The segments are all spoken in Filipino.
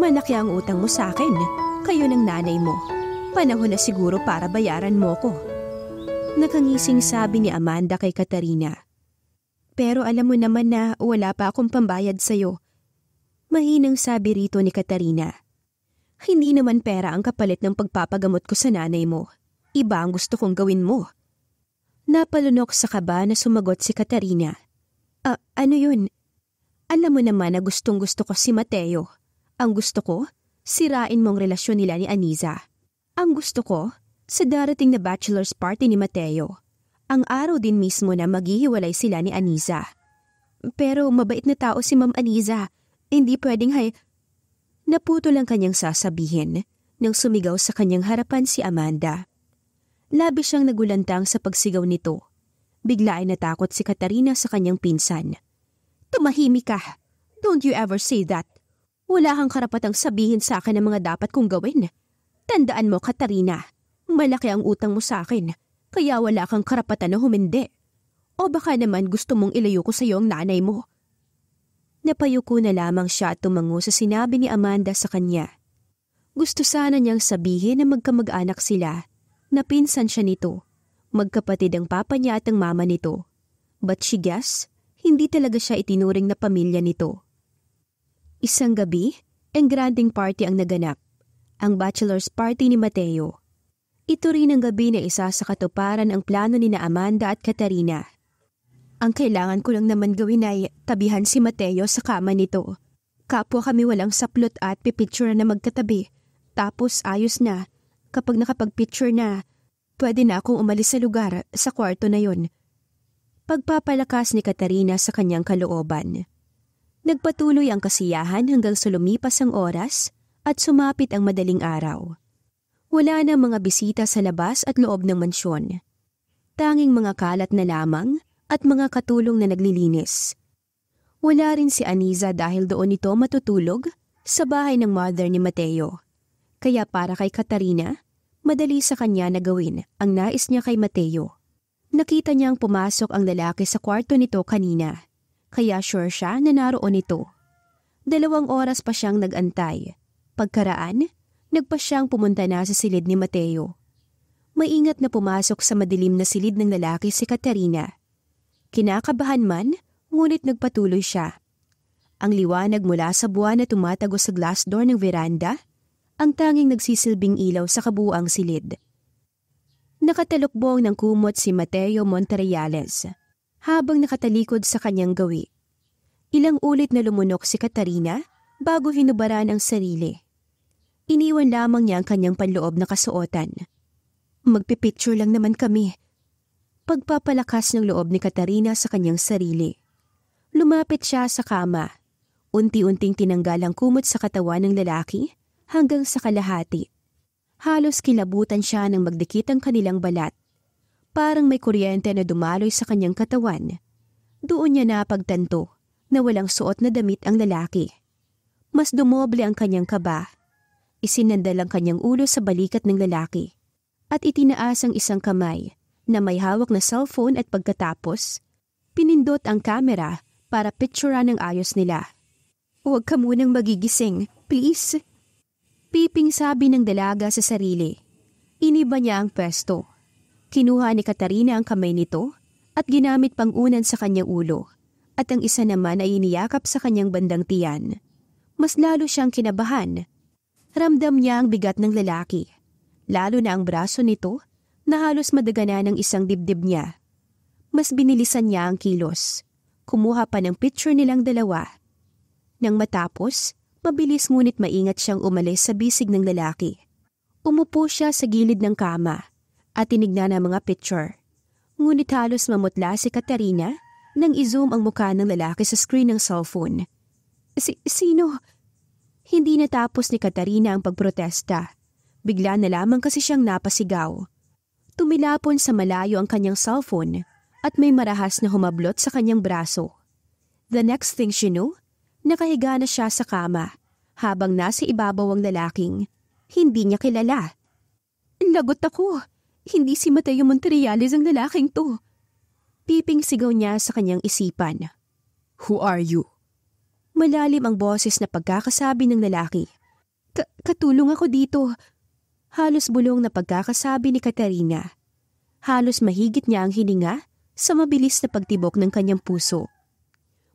Malaki ang utang mo sa akin. Kayo ng nanay mo. Panahon na siguro para bayaran mo ko. Nakangising sabi ni Amanda kay Katarina. Pero alam mo naman na wala pa akong pambayad sa'yo. Mahinang sabi rito ni Katarina. Hindi naman pera ang kapalit ng pagpapagamot ko sa nanay mo. Iba ang gusto kong gawin mo. Napalunok sa kaba na sumagot si Katarina. Ah, ano yun? Alam mo naman na gustong gusto ko si Mateo. Ang gusto ko, sirain mong relasyon nila ni Aniza. Ang gusto ko, sa darating na bachelor's party ni Mateo, ang araw din mismo na maghihiwalay sila ni Aniza. Pero mabait na tao si Ma'am Aniza. Hindi pwedeng hay... Naputo lang kanyang sasabihin nang sumigaw sa kanyang harapan si Amanda. Labis siyang nagulantang sa pagsigaw nito. Bigla ay natakot si Katarina sa kanyang pinsan. Tumahimik ka! Don't you ever say that! Wala kang karapatang sabihin sa akin ang mga dapat kong gawin. Tandaan mo, Katarina, malaki ang utang mo sa akin, kaya wala kang karapatan na humindi. O baka naman gusto mong ilayo ko sa iyo ang nanay mo. Napayuko na lamang siya at tumango sa sinabi ni Amanda sa kanya. Gusto sana niyang sabihin na magkamag-anak sila, na pinsan siya nito. Magkapatid ang papa niya at ang mama nito. But she guess, hindi talaga siya itinuring na pamilya nito. Isang gabi, engranding party ang naganap. Ang bachelor's party ni Mateo. Ito rin ang gabi na isa sa katuparan ang plano ni na Amanda at Katarina. Ang kailangan ko lang naman gawin ay tabihan si Mateo sa kama nito. Kapwa kami walang saplot at pipicture na magkatabi. Tapos ayos na. Kapag nakapagpicture na, pwede na akong umalis sa lugar sa kwarto na yon. Pagpapalakas ni Katarina sa kanyang kalooban. Nagpatuloy ang kasiyahan hanggang sa lumipas ang oras at sumapit ang madaling araw. Wala na mga bisita sa labas at loob ng mansyon. Tanging mga kalat na lamang at mga katulong na naglilinis. Wala rin si Aniza dahil doon ito matutulog sa bahay ng mother ni Mateo. Kaya para kay Katarina, madali sa kanya na gawin ang nais niya kay Mateo. Nakita niyang pumasok ang lalaki sa kwarto nito kanina kaya sure siya na naroon ito. Dalawang oras pa siyang nagantay. Pagkaraan, nagpa siyang pumunta na sa silid ni Mateo. Maingat na pumasok sa madilim na silid ng lalaki si Katarina. Kinakabahan man, ngunit nagpatuloy siya. Ang liwanag mula sa buwan na tumatago sa glass door ng veranda, ang tanging nagsisilbing ilaw sa kabuang silid. Nakatalukbong ng kumot si Mateo Monterreales habang nakatalikod sa kanyang gawi. Ilang ulit na lumunok si Katarina bago hinubaran ang sarili. Iniwan lamang niya ang kanyang panloob na kasuotan. Magpipicture lang naman kami. Pagpapalakas ng loob ni Katarina sa kanyang sarili. Lumapit siya sa kama. Unti-unting tinanggal ang kumot sa katawan ng lalaki hanggang sa kalahati. Halos kilabutan siya ng magdikit ang kanilang balat. Parang may kuryente na dumaloy sa kanyang katawan. Doon niya napagtanto na walang suot na damit ang lalaki. Mas dumoble ang kanyang kaba. Isinandal ang kanyang ulo sa balikat ng lalaki at itinaas ang isang kamay na may hawak na cellphone at pagkatapos, pinindot ang kamera para picturean ng ayos nila. Huwag ka munang magigising, please. Piping sabi ng dalaga sa sarili. Iniba niya ang pwesto. Kinuha ni Katarina ang kamay nito at ginamit pangunan sa kanyang ulo at ang isa naman ay iniyakap sa kanyang bandang tiyan. Mas lalo siyang kinabahan. Ramdam niya ang bigat ng lalaki, lalo na ang braso nito na halos madagana ng isang dibdib niya. Mas binilisan niya ang kilos. Kumuha pa ng picture nilang dalawa. Nang matapos, mabilis ngunit maingat siyang umalis sa bisig ng lalaki. Umupo siya sa gilid ng kama at tinignan ang mga picture. Ngunit halos mamutla si Katarina nang izoom ang mukha ng lalaki sa screen ng cellphone. Si sino? Hindi natapos ni Katarina ang pagprotesta. Bigla na lamang kasi siyang napasigaw. Tumilapon sa malayo ang kanyang cellphone at may marahas na humablot sa kanyang braso. The next thing she knew, nakahiga na siya sa kama habang nasa ibabaw ang lalaking. Hindi niya kilala. Lagot ako! Hindi si Mateo Montreales ang lalaking to. Piping sigaw niya sa kanyang isipan. Who are you? Malalim ang boses na pagkakasabi ng lalaki. katulong ako dito. Halos bulong na pagkakasabi ni Katarina. Halos mahigit niya ang hininga sa mabilis na pagtibok ng kanyang puso.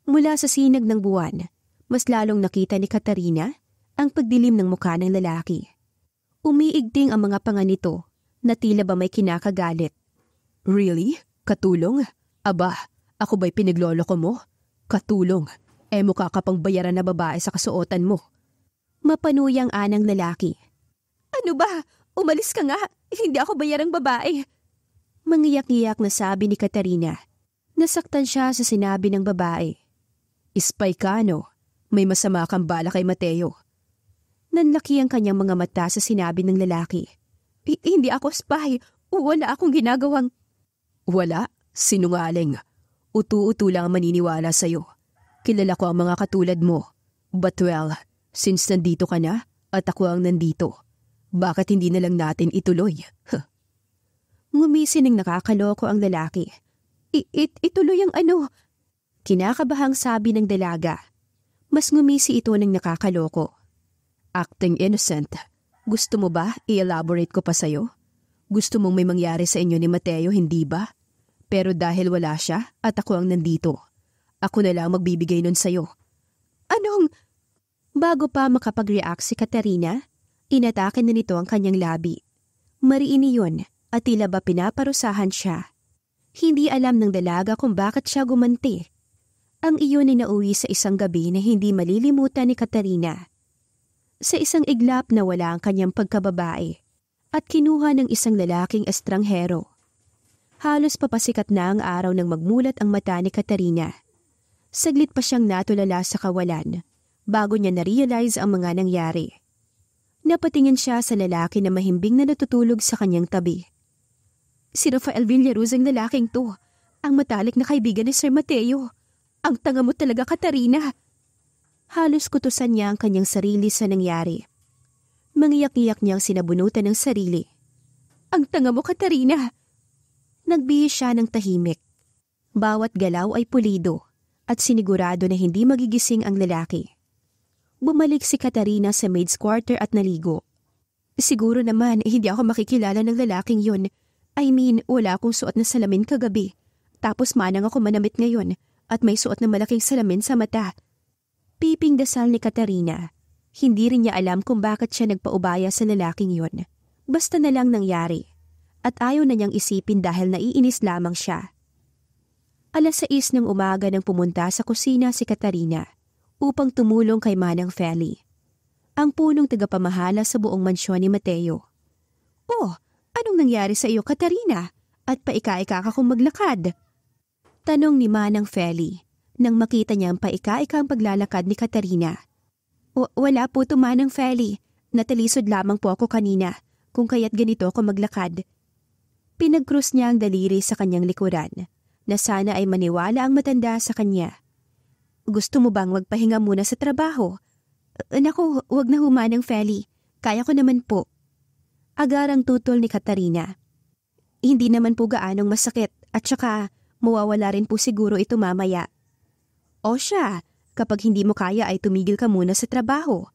Mula sa sinag ng buwan, mas lalong nakita ni Katarina ang pagdilim ng mukha ng lalaki. Umiigting ang mga panga nito na tila ba may kinakagalit. Really? Katulong? Aba, ako ba'y pinaglolo ko mo? Katulong. Eh mukha ka pang bayaran na babae sa kasuotan mo. Mapanuyang anang lalaki. Ano ba? Umalis ka nga. Hindi ako bayarang babae. Mangiyak-iyak na sabi ni Katarina. Nasaktan siya sa sinabi ng babae. Ispay ka no? May masama kang bala kay Mateo. Nanlaki ang kanyang mga mata sa sinabi ng lalaki. I- hindi ako spy. Wala akong ginagawang... Wala? Sinungaling. Utu-utu lang maniniwala sa'yo. Kilala ko ang mga katulad mo. But well, since nandito ka na, at ako ang nandito, bakit hindi na lang natin ituloy? Huh. Ngumisi ng nakakaloko ang lalaki. I- it- ituloy ang ano? Kinakabahang sabi ng dalaga. Mas ngumisi ito ng nakakaloko. Acting innocent gusto mo ba i-elaborate ko pa sa'yo? Gusto mong may mangyari sa inyo ni Mateo, hindi ba? Pero dahil wala siya at ako ang nandito, ako na lang magbibigay nun sa'yo. Anong? Bago pa makapag-react si Katerina, inatake na nito ang kanyang labi. Mariini yun at tila ba pinaparusahan siya. Hindi alam ng dalaga kung bakit siya gumanti. Ang iyon ay nauwi sa isang gabi na hindi malilimutan ni Katerina sa isang iglap na wala ang kanyang pagkababae at kinuha ng isang lalaking estranghero. Halos papasikat na ang araw nang magmulat ang mata ni Katarina. Saglit pa siyang natulala sa kawalan bago niya na-realize ang mga nangyari. Napatingin siya sa lalaki na mahimbing na natutulog sa kanyang tabi. Si Rafael Villaruz ang lalaking to, ang matalik na kaibigan ni Sir Mateo. Ang tanga mo talaga, Katarina. Halos kutusan niya ang kanyang sarili sa nangyari. Mangiyak-iyak niyang sinabunutan ng sarili. Ang tanga mo, Katarina! Nagbihis siya ng tahimik. Bawat galaw ay pulido at sinigurado na hindi magigising ang lalaki. Bumalik si Katarina sa maid's quarter at naligo. Siguro naman eh, hindi ako makikilala ng lalaking yun. I mean, wala akong suot na salamin kagabi. Tapos manang ako manamit ngayon at may suot na malaking salamin sa mata Piping dasal ni Katerina. Hindi rin niya alam kung bakit siya nagpaubaya sa lalaking yon. Basta na lang nangyari. At ayaw na niyang isipin dahil naiinis lamang siya. Alas 6 ng umaga nang pumunta sa kusina si Katerina upang tumulong kay Manang Feli. Ang punong tagapamahala sa buong mansyon ni Mateo. Oh, anong nangyari sa iyo, Katerina? At paika-ika ka kung maglakad. Tanong ni Manang Feli nang makita niya ang paika-ikang paglalakad ni Katarina. O, wala po tumanang Feli. Natalisod lamang po ako kanina, kung kaya't ganito ako maglakad. Pinagkrus niya ang daliri sa kanyang likuran, na sana ay maniwala ang matanda sa kanya. Gusto mo bang magpahinga muna sa trabaho? Naku, wag na humanang Feli. Kaya ko naman po. Agarang tutol ni Katarina. Hindi naman po gaanong masakit at saka mawawala rin po siguro ito mamaya. O siya, kapag hindi mo kaya ay tumigil ka muna sa trabaho.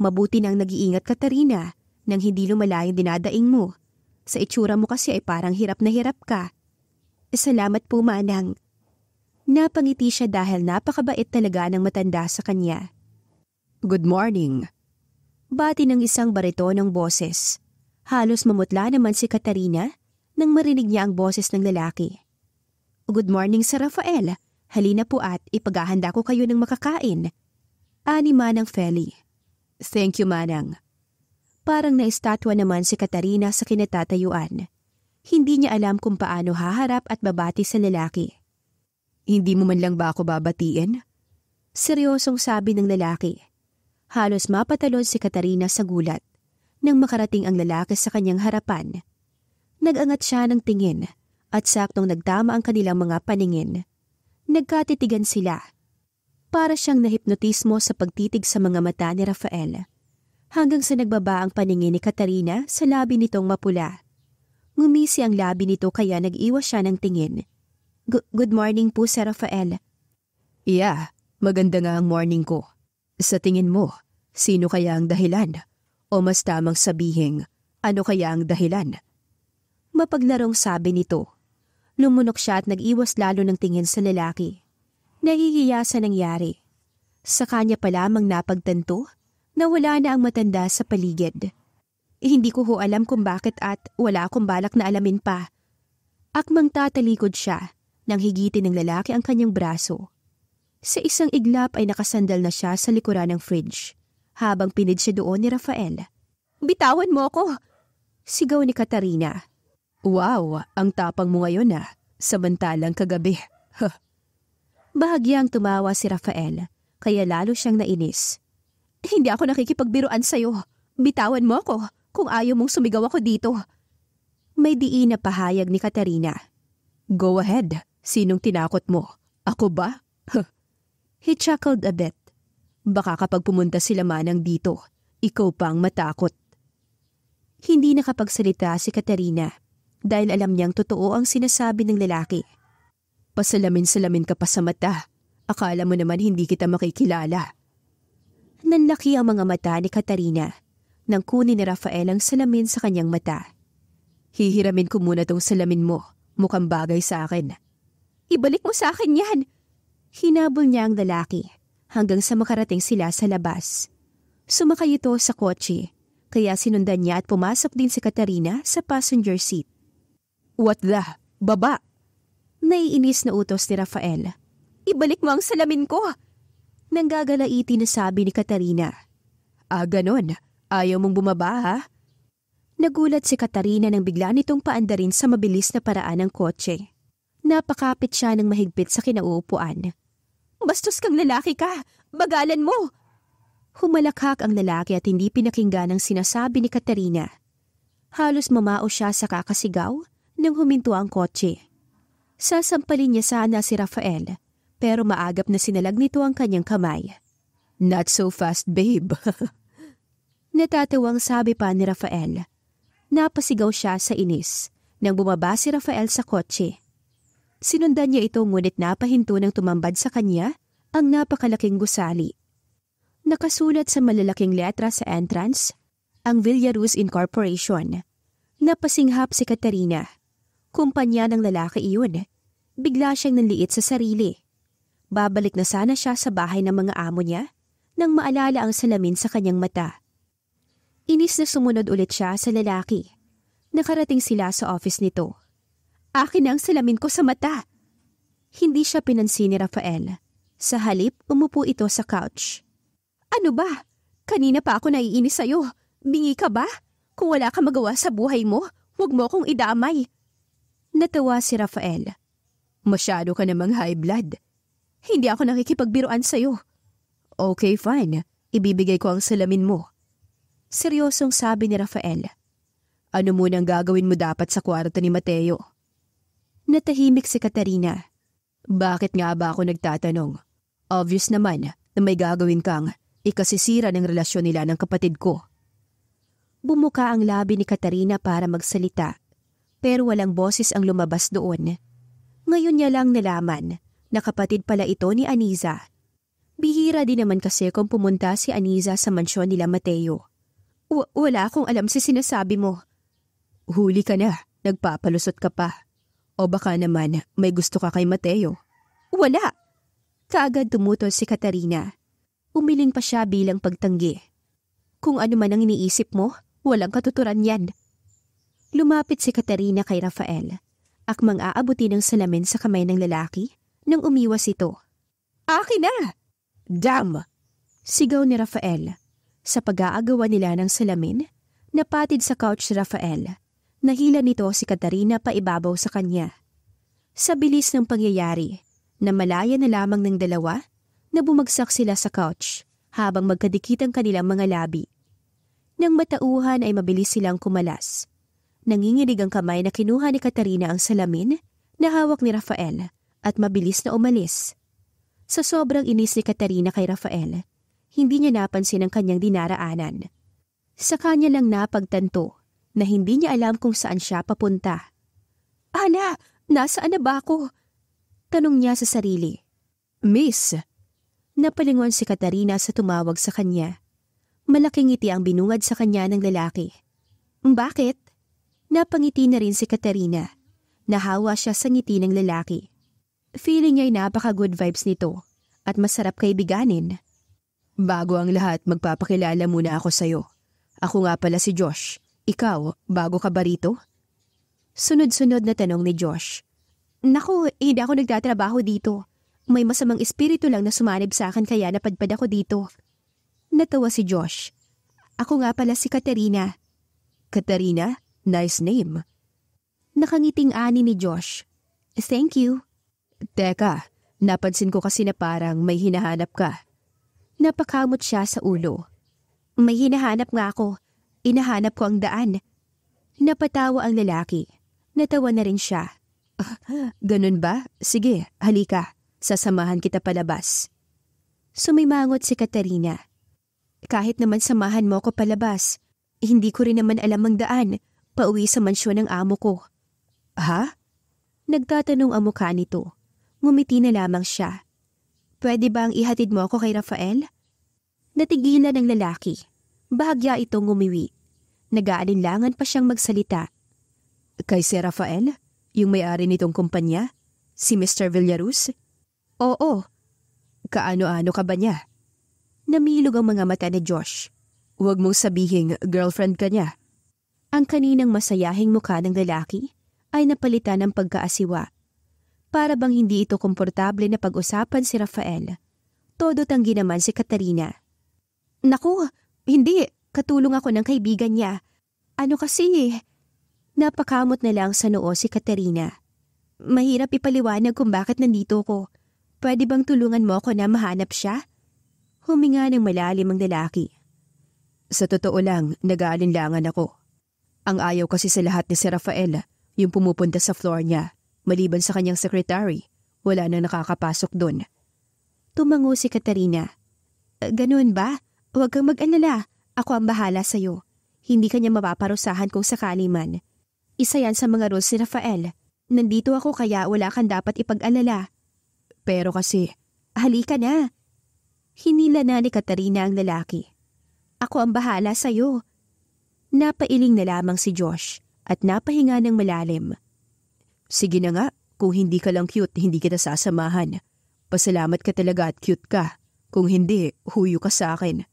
Mabuti nang nag-iingat ka Tarina, nang hindi lumala yung dinadaing mo. Sa itsura mo kasi ay parang hirap na hirap ka. Salamat po manang. Napangiti siya dahil napakabait talaga ng matanda sa kanya. Good morning. Bati ng isang barito ng boses. Halos mamutla naman si Katarina nang marinig niya ang boses ng lalaki. Good morning, Sir Rafael. Halina po at ipaghahanda ko kayo ng makakain. Ani Manang Feli. Thank you, Manang. Parang naistatwa naman si Katarina sa kinatatayuan. Hindi niya alam kung paano haharap at babati sa lalaki. Hindi mo man lang ba ako babatiin? Seryosong sabi ng lalaki. Halos mapatalon si Katarina sa gulat nang makarating ang lalaki sa kanyang harapan. Nagangat siya ng tingin at saktong nagtama ang kanilang mga paningin. Nagkatitigan sila. Para siyang nahipnotismo sa pagtitig sa mga mata ni Rafael. Hanggang sa nagbaba ang paningin ni Katarina sa labi nitong mapula. Ngumisi ang labi nito kaya nag-iwas siya ng tingin. good morning po, Sir Rafael. Yeah, maganda nga ang morning ko. Sa tingin mo, sino kaya ang dahilan? O mas tamang sabihin, ano kaya ang dahilan? Mapaglarong sabi nito. Lumunok siya at nag-iwas lalo ng tingin sa lalaki. Nahihiya sa nangyari. Sa kanya pa lamang napagtanto na wala na ang matanda sa paligid. Eh, hindi ko ho alam kung bakit at wala akong balak na alamin pa. Akmang tatalikod siya nang higitin ng lalaki ang kanyang braso. Sa isang iglap ay nakasandal na siya sa likuran ng fridge habang pinid siya doon ni Rafael. Bitawan mo ako! Sigaw ni Katarina. Wow, ang tapang mo ngayon ah, samantalang kagabi. Huh. Bahagyang tumawa si Rafael, kaya lalo siyang nainis. Hindi ako nakikipagbiruan sa'yo. Bitawan mo ako kung ayaw mong sumigaw ako dito. May diin na pahayag ni Katarina. Go ahead, sinong tinakot mo? Ako ba? He chuckled a bit. Baka kapag pumunta sila manang dito, ikaw pa ang matakot. Hindi nakapagsalita si Katarina dahil alam niyang totoo ang sinasabi ng lalaki. Pasalamin-salamin ka pa sa mata. Akala mo naman hindi kita makikilala. Nanlaki ang mga mata ni Katarina nang kunin ni Rafael ang salamin sa kanyang mata. Hihiramin ko muna tong salamin mo. Mukhang bagay sa akin. Ibalik mo sa akin yan! Hinabol niya ang lalaki hanggang sa makarating sila sa labas. Sumakay ito sa kotse, kaya sinundan niya at pumasok din si Katarina sa passenger seat. What the? Baba! Naiinis na utos ni Rafael. Ibalik mo ang salamin ko! Nanggagalaiti na sabi ni Katarina. Ah, ganon. Ayaw mong bumaba, ha? Nagulat si Katarina nang bigla nitong paandarin sa mabilis na paraan ng kotse. Napakapit siya ng mahigpit sa kinauupuan. Bastos kang lalaki ka! Bagalan mo! Humalakhak ang lalaki at hindi pinakinggan ang sinasabi ni Katarina. Halos mamao siya sa kakasigaw nang huminto ang kotse. Sasampalin niya sana si Rafael pero maagap na sinalag nito ang kanyang kamay. Not so fast, babe. Natatawang sabi pa ni Rafael. Napasigaw siya sa inis nang bumaba si Rafael sa kotse. Sinundan niya ito ngunit napahinto ng tumambad sa kanya ang napakalaking gusali. Nakasulat sa malalaking letra sa entrance, ang Villaruz Incorporation. Napasinghap si Katarina Kumpanya ng lalaki iyon. Eh. Bigla siyang nanliit sa sarili. Babalik na sana siya sa bahay ng mga amo niya nang maalala ang salamin sa kanyang mata. Inis na sumunod ulit siya sa lalaki. Nakarating sila sa office nito. Akin ang salamin ko sa mata! Hindi siya pinansin ni Rafael. Sa halip, umupo ito sa couch. Ano ba? Kanina pa ako naiinis sa'yo. Bingi ka ba? Kung wala ka magawa sa buhay mo, huwag mo akong idamay. Natawa si Rafael. Masyado ka namang high blood. Hindi ako nakikipagbiruan sa'yo. Okay, fine. Ibibigay ko ang salamin mo. Seryosong sabi ni Rafael. Ano munang gagawin mo dapat sa kwarto ni Mateo? Natahimik si Katarina. Bakit nga ba ako nagtatanong? Obvious naman na may gagawin kang ikasisira ng relasyon nila ng kapatid ko. Bumuka ang labi ni Katarina para magsalita pero walang boses ang lumabas doon. Ngayon niya lang nalaman na kapatid pala ito ni Aniza. Bihira din naman kasi kung pumunta si Aniza sa mansyon nila Mateo. W wala akong alam sa sinasabi mo. Huli ka na, nagpapalusot ka pa. O baka naman may gusto ka kay Mateo. Wala! Kaagad tumutol si Katarina. Umiling pa siya bilang pagtanggi. Kung ano man ang iniisip mo, walang katuturan yan. Lumapit si Katerina kay Rafael. Akmang aabuti ng salamin sa kamay ng lalaki nang umiwas ito. Akin na! Dam! Sigaw ni Rafael. Sa pag-aagawa nila ng salamin, napatid sa couch si Rafael. Nahila nito si Katarina paibabaw sa kanya. Sa bilis ng pangyayari, namalaya na lamang ng dalawa na bumagsak sila sa couch habang magkadikit ang kanilang mga labi. Nang matauhan ay mabilis silang kumalas Nanginginig ang kamay na kinuha ni Katarina ang salamin na hawak ni Rafael at mabilis na umalis. Sa sobrang inis ni Katarina kay Rafael, hindi niya napansin ang kanyang dinaraanan. Sa kanya lang napagtanto na hindi niya alam kung saan siya papunta. Ana, nasaan na ba ako? Tanong niya sa sarili. Miss! Napalingon si Katarina sa tumawag sa kanya. Malaking ngiti ang binungad sa kanya ng lalaki. Bakit? Napangiti na rin si Katerina. Nahawa siya sa ngiti ng lalaki. Feeling niya'y napaka-good vibes nito at masarap kaibiganin. Bago ang lahat, magpapakilala muna ako sa'yo. Ako nga pala si Josh. Ikaw, bago ka ba rito? Sunod-sunod na tanong ni Josh. Naku, hindi ako nagtatrabaho dito. May masamang espiritu lang na sumanib sa akin kaya napadpad ako dito. Natawa si Josh. Ako nga pala si Katerina. Katerina? Nice name. Nakangiting ani ni Josh. Thank you. Teka, napansin ko kasi na parang may hinahanap ka. Napakamot siya sa ulo. May hinahanap nga ako. Inahanap ko ang daan. Napatawa ang lalaki. Natawa na rin siya. Ganun ba? Sige, halika. Sasamahan kita palabas. Sumimangot si Katarina. Kahit naman samahan mo ako palabas, hindi ko rin naman alam ang daan. Pauwi sa mansyon ng amo ko. Ha? Nagtatanong ang mukha nito. Ngumiti na lamang siya. Pwede bang ihatid mo ako kay Rafael? Natigilan ng lalaki. Bahagya itong ngumiwi. Nag-aalinlangan pa siyang magsalita. Kay si Rafael? Yung may-ari nitong kumpanya? Si Mr. Villarus? Oo. Kaano-ano ka ba niya? Namilog ang mga mata ni Josh. Huwag mong sabihing girlfriend ka niya. Ang kaninang masayahing mukha ng lalaki ay napalitan ng pagkaasiwa. Para bang hindi ito komportable na pag-usapan si Rafael. Todo tanggi naman si Katarina. Naku, hindi. Katulong ako ng kaibigan niya. Ano kasi eh? Napakamot na lang sa noo si Katerina. Mahirap ipaliwanag kung bakit nandito ko. Pwede bang tulungan mo ako na mahanap siya? Huminga ng malalim ang lalaki. Sa totoo lang, nag-aalinlangan ako. Ang ayaw kasi sa lahat ni si Rafael, yung pumupunta sa floor niya, maliban sa kanyang secretary. Wala nang nakakapasok doon. Tumango si Katarina. Eh, Ganun ba? Huwag kang mag-alala. Ako ang bahala sa'yo. Hindi ka niya mapaparusahan kung sakali man. Isa yan sa mga rules ni si Rafael. Nandito ako kaya wala kang dapat ipag-alala. Pero kasi, halika na. Hinila na ni Katarina ang lalaki. Ako ang bahala sa'yo. Napailing na lamang si Josh at napahinga ng malalim. Sige na nga, kung hindi ka lang cute, hindi kita sasamahan. Pasalamat ka talaga at cute ka. Kung hindi, huyo ka sa akin.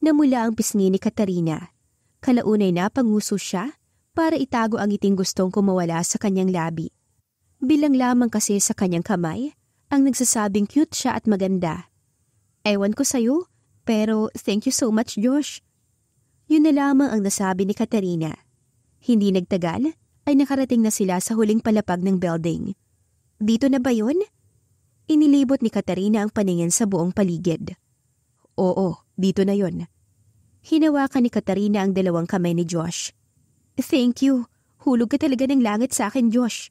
Namula ang pisngi ni Katarina. Kalaunay na panguso siya para itago ang iting gustong kumawala sa kanyang labi. Bilang lamang kasi sa kanyang kamay, ang nagsasabing cute siya at maganda. Ewan ko sa'yo, pero thank you so much Josh. Yun na lamang ang nasabi ni Katerina. Hindi nagtagal ay nakarating na sila sa huling palapag ng building. Dito na ba yun? Inilibot ni Katerina ang paningin sa buong paligid. Oo, dito na yon. Hinawakan ni Katerina ang dalawang kamay ni Josh. Thank you. Hulog ka talaga ng langit sa akin, Josh.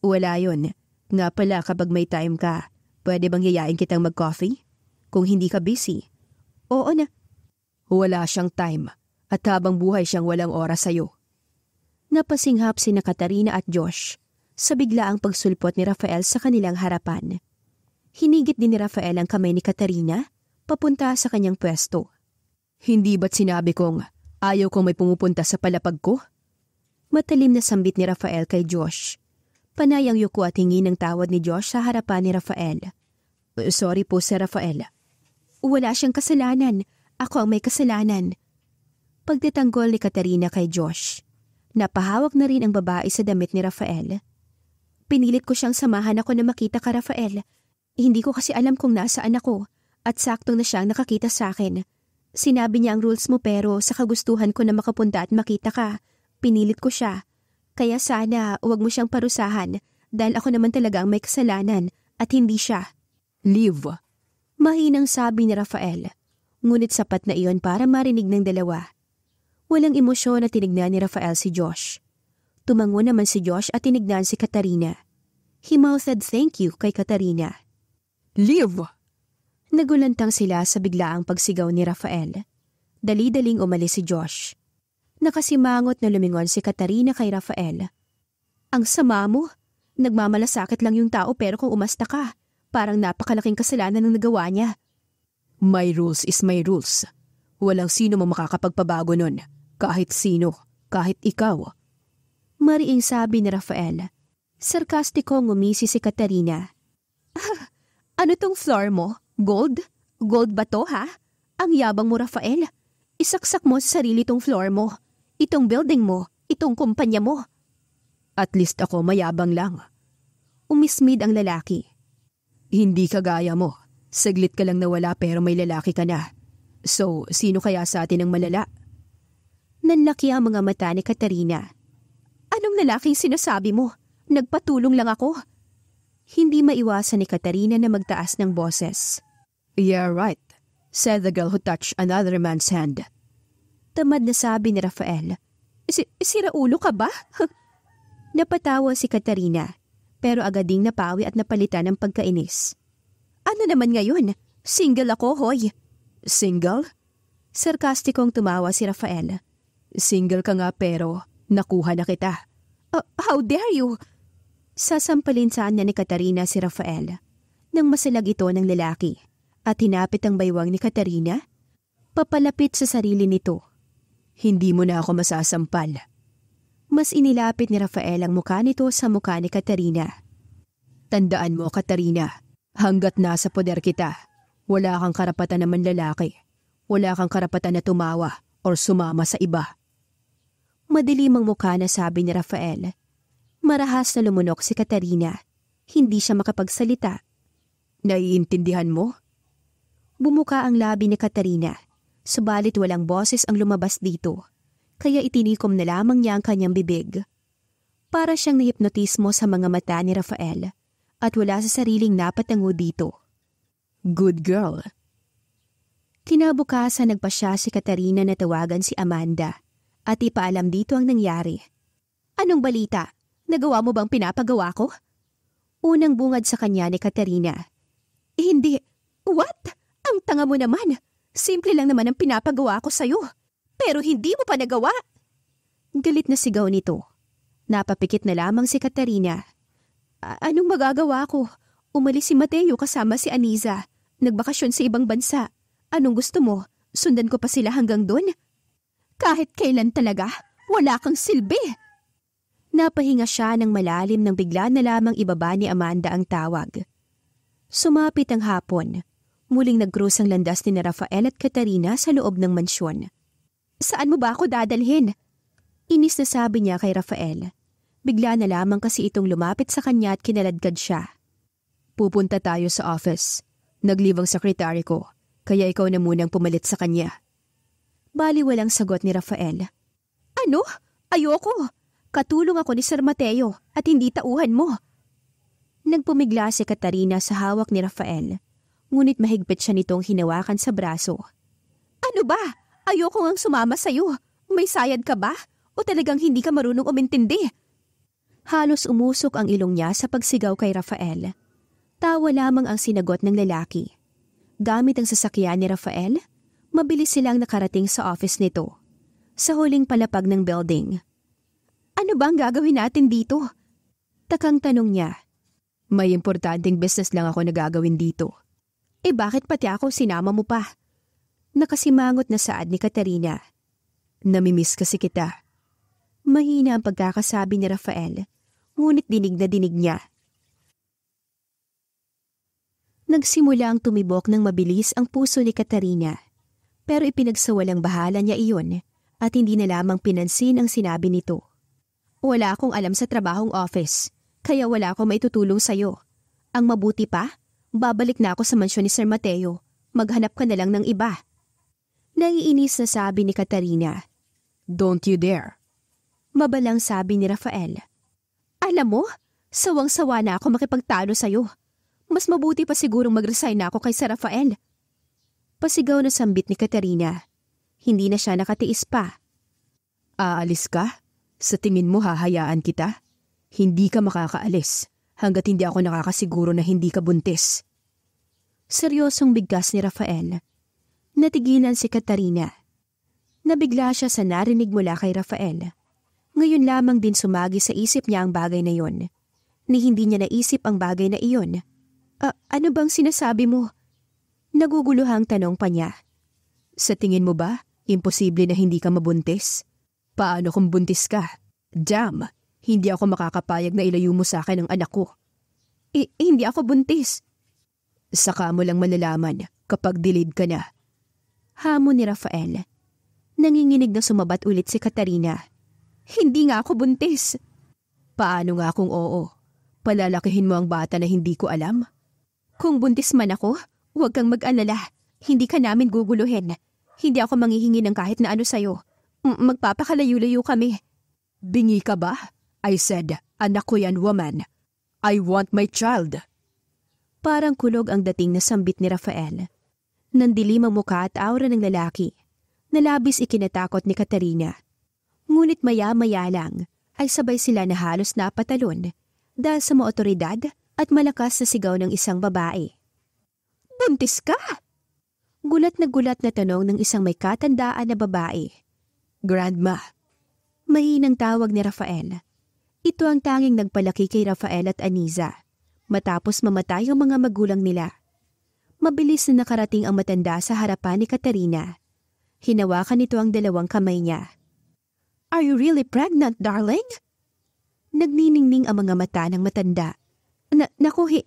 Wala yon. Nga pala kapag may time ka, pwede bang yayain kitang mag-coffee? Kung hindi ka busy. Oo na. Wala siyang time at habang buhay siyang walang oras sa iyo. Napasinghap si na Katarina at Josh sa biglaang pagsulpot ni Rafael sa kanilang harapan. Hinigit din ni Rafael ang kamay ni Katarina papunta sa kanyang pwesto. Hindi ba't sinabi kong ayaw kong may pumupunta sa palapag ko? Matalim na sambit ni Rafael kay Josh. Panay ang yuko at hingi ng tawad ni Josh sa harapan ni Rafael. Sorry po, Sir Rafael. Wala siyang kasalanan. Ako ang may kasalanan pagtitanggol ni Katerina kay Josh. Napahawak na rin ang babae sa damit ni Rafael. Pinilit ko siyang samahan ako na makita ka, Rafael. Hindi ko kasi alam kung nasaan ako at saktong na siyang nakakita sa akin. Sinabi niya ang rules mo pero sa kagustuhan ko na makapunta at makita ka, pinilit ko siya. Kaya sana huwag mo siyang parusahan dahil ako naman talaga ang may kasalanan at hindi siya. Live. Mahinang sabi ni Rafael. Ngunit sapat na iyon para marinig ng dalawa. Walang emosyon na tinignan ni Rafael si Josh. Tumango naman si Josh at tinignan si Katarina. He mouthed thank you kay Katarina. Live! Nagulantang sila sa biglaang pagsigaw ni Rafael. Dali-daling umalis si Josh. Nakasimangot na lumingon si Katarina kay Rafael. Ang sama mo! Nagmamalasakit lang yung tao pero kung umasta ka, parang napakalaking kasalanan ng nagawa niya. My rules is my rules. Walang sino mo makakapagpabago nun. Kahit sino, kahit ikaw. Mariing sabi ni Rafael. Sarkastikong umisi si Katarina. Ah, ano tong floor mo? Gold? Gold ba to ha? Ang yabang mo Rafael. Isaksak mo sa sarili tong floor mo. Itong building mo. Itong kumpanya mo. At least ako mayabang lang. Umismid ang lalaki. Hindi kagaya mo. Saglit ka lang nawala pero may lalaki ka na. So, sino kaya sa atin ang malala? Nanlaki ang mga mata ni Katarina. Anong lalaking sinasabi mo? Nagpatulong lang ako. Hindi maiwasan ni Katarina na magtaas ng boses. Yeah, right, said the girl who touched another man's hand. Tamad na sabi ni Rafael. Si siraulo ka ba? Napatawa si Katarina, pero agad ding napawi at napalitan ng pagkainis. Ano naman ngayon? Single ako, hoy! Single? Sarkastikong tumawa si Rafael. Single ka nga pero nakuha na kita. Uh, how dare you? Sasampalin sana ni Katarina si Rafael nang masalag ito ng lalaki at hinapit ang baywang ni Katarina papalapit sa sarili nito. Hindi mo na ako masasampal. Mas inilapit ni Rafael ang mukha nito sa mukha ni Katarina. Tandaan mo, Katarina, hanggat nasa poder kita, wala kang karapatan na manlalaki. Wala kang karapatan na tumawa or sumama sa iba. Madilim ang mukha na sabi ni Rafael. Marahas na lumunok si Katarina. Hindi siya makapagsalita. Naiintindihan mo? Bumuka ang labi ni Katarina. Subalit walang boses ang lumabas dito. Kaya itinikom na lamang niya ang kanyang bibig. Para siyang nahipnotismo sa mga mata ni Rafael at wala sa sariling napatango dito. Good girl. Kinabukasan nagpa siya si Katarina na tawagan si Amanda at ipaalam dito ang nangyari. Anong balita? Nagawa mo bang pinapagawa ko? Unang bungad sa kanya ni Katerina. Eh, hindi. What? Ang tanga mo naman. Simple lang naman ang pinapagawa ko sa'yo. Pero hindi mo pa nagawa. Galit na sigaw nito. Napapikit na lamang si Katerina. Anong magagawa ko? Umalis si Mateo kasama si Aniza. Nagbakasyon sa ibang bansa. Anong gusto mo? Sundan ko pa sila hanggang doon? Kahit kailan talaga, wala kang silbi. Napahinga siya ng malalim nang bigla na lamang ibaba ni Amanda ang tawag. Sumapit ang hapon. Muling nagkrus ang landas ni Rafael at Katarina sa loob ng mansyon. Saan mo ba ako dadalhin? Inis na sabi niya kay Rafael. Bigla na lamang kasi itong lumapit sa kanya at kinaladkad siya. Pupunta tayo sa office. Nagliwang sekretary ko, kaya ikaw na munang pumalit sa kanya. Bali walang sagot ni Rafael. Ano? Ayoko! Katulong ako ni Sir Mateo at hindi tauhan mo. Nagpumigla si Katarina sa hawak ni Rafael, ngunit mahigpit siya nitong hinawakan sa braso. Ano ba? Ayoko ngang sumama sa'yo. May sayad ka ba? O talagang hindi ka marunong umintindi? Halos umusok ang ilong niya sa pagsigaw kay Rafael. Tawa lamang ang sinagot ng lalaki. Gamit ang sasakyan ni Rafael, mabilis silang nakarating sa office nito, sa huling palapag ng building. Ano ba ang gagawin natin dito? Takang tanong niya. May importanteng business lang ako na gagawin dito. Eh bakit pati ako sinama mo pa? Nakasimangot na saad ni Katarina. Namimiss kasi kita. Mahina ang pagkakasabi ni Rafael, ngunit dinig na dinig niya. Nagsimula ang tumibok ng mabilis ang puso ni Katarina. Pero ipinagsawalang bahala niya iyon at hindi na lamang pinansin ang sinabi nito. Wala akong alam sa trabahong office, kaya wala akong maitutulong sa'yo. Ang mabuti pa, babalik na ako sa mansyon ni Sir Mateo. Maghanap ka na lang ng iba. Naiinis na sabi ni Katarina. Don't you dare. Mabalang sabi ni Rafael. Alam mo, sawang-sawa na ako makipagtalo sa'yo. Mas mabuti pa sigurong mag-resign na ako kaysa Rafael Pasigaw na sambit ni Katerina. Hindi na siya nakatiis pa. Aalis ka? Sa tingin mo hahayaan kita? Hindi ka makakaalis hanggat hindi ako nakakasiguro na hindi ka buntis. Seryosong bigkas ni Rafael. Natigilan si Katarina. Nabigla siya sa narinig mula kay Rafael. Ngayon lamang din sumagi sa isip niya ang bagay na yon. Ni hindi niya naisip ang bagay na iyon. Ah, ano bang sinasabi mo? Naguguluhang tanong pa niya. Sa tingin mo ba, imposible na hindi ka mabuntis? Paano kung buntis ka? Damn, hindi ako makakapayag na ilayo mo sa akin ang anak ko. I e, hindi ako buntis. Saka mo lang malalaman kapag delayed ka na. Hamon ni Rafael. Nanginginig na sumabat ulit si Katarina. Hindi nga ako buntis. Paano nga kung oo? Palalakihin mo ang bata na hindi ko alam? Kung buntis man ako, Huwag kang mag-alala. Hindi ka namin guguluhin. Hindi ako manghihingi ng kahit na ano sa'yo. M magpapakalayo-layo kami. Bingi ka ba? I said, anak ko yan, woman. I want my child. Parang kulog ang dating na sambit ni Rafael. Nandilim ang muka at aura ng lalaki. Nalabis ikinatakot ni Katarina. Ngunit maya-maya lang ay sabay sila na halos napatalon dahil sa mga at malakas na sigaw ng isang babae. Buntis ka? Gulat na gulat na tanong ng isang may katandaan na babae. Grandma. Mahinang tawag ni Rafael. Ito ang tanging nagpalaki kay Rafael at Aniza. Matapos mamatay ang mga magulang nila. Mabilis na nakarating ang matanda sa harapan ni Katarina. Hinawakan nito ang dalawang kamay niya. Are you really pregnant, darling? Nagniningning ang mga mata ng matanda. Na nakuhi.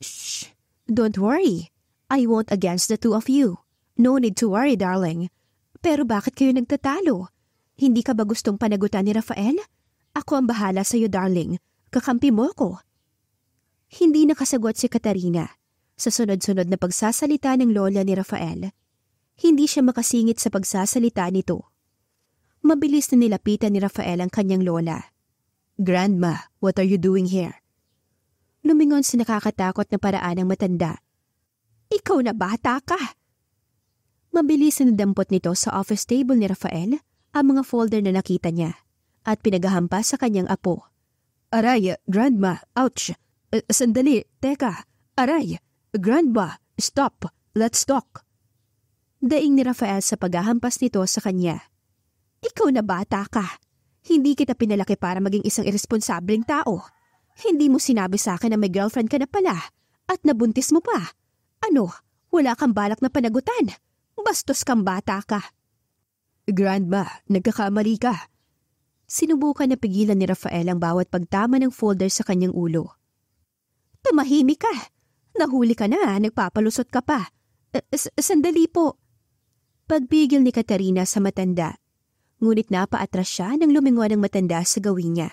Shh! Don't worry. I won't against the two of you. No need to worry, darling. Pero bakit kayo nagtatalo? Hindi ka ba gustong panagutan ni Rafael? Ako ang bahala sa iyo, darling. Kakampi mo ako. Hindi nakasagot si Katarina sa sunod-sunod na pagsasalita ng lola ni Rafael. Hindi siya makasingit sa pagsasalita nito. Mabilis na nilapitan ni Rafael ang kanyang lola. Grandma, what are you doing here? Lumingon sa nakakatakot na paraan ng matanda ikaw na bata ka! Mabilis na nadampot nito sa office table ni Rafael ang mga folder na nakita niya at pinagahampas sa kanyang apo. Aray, grandma, ouch! Eh, sandali, teka. Aray, grandma, stop, let's talk. Daing ni Rafael sa paghahampas nito sa kanya. Ikaw na bata ka. Hindi kita pinalaki para maging isang irresponsableng tao. Hindi mo sinabi sa akin na may girlfriend ka na pala at nabuntis mo pa. Ano, wala kang balak na panagutan. Bastos kang bata ka. Grandma, nagkakamali ka. Sinubukan na pigilan ni Rafael ang bawat pagtama ng folder sa kanyang ulo. Tumahimik ka. Nahuli ka na, nagpapalusot ka pa. Eh, eh, sandali po. Pagbigil ni Katarina sa matanda. Ngunit napaatras siya nang lumingon ang matanda sa gawin niya.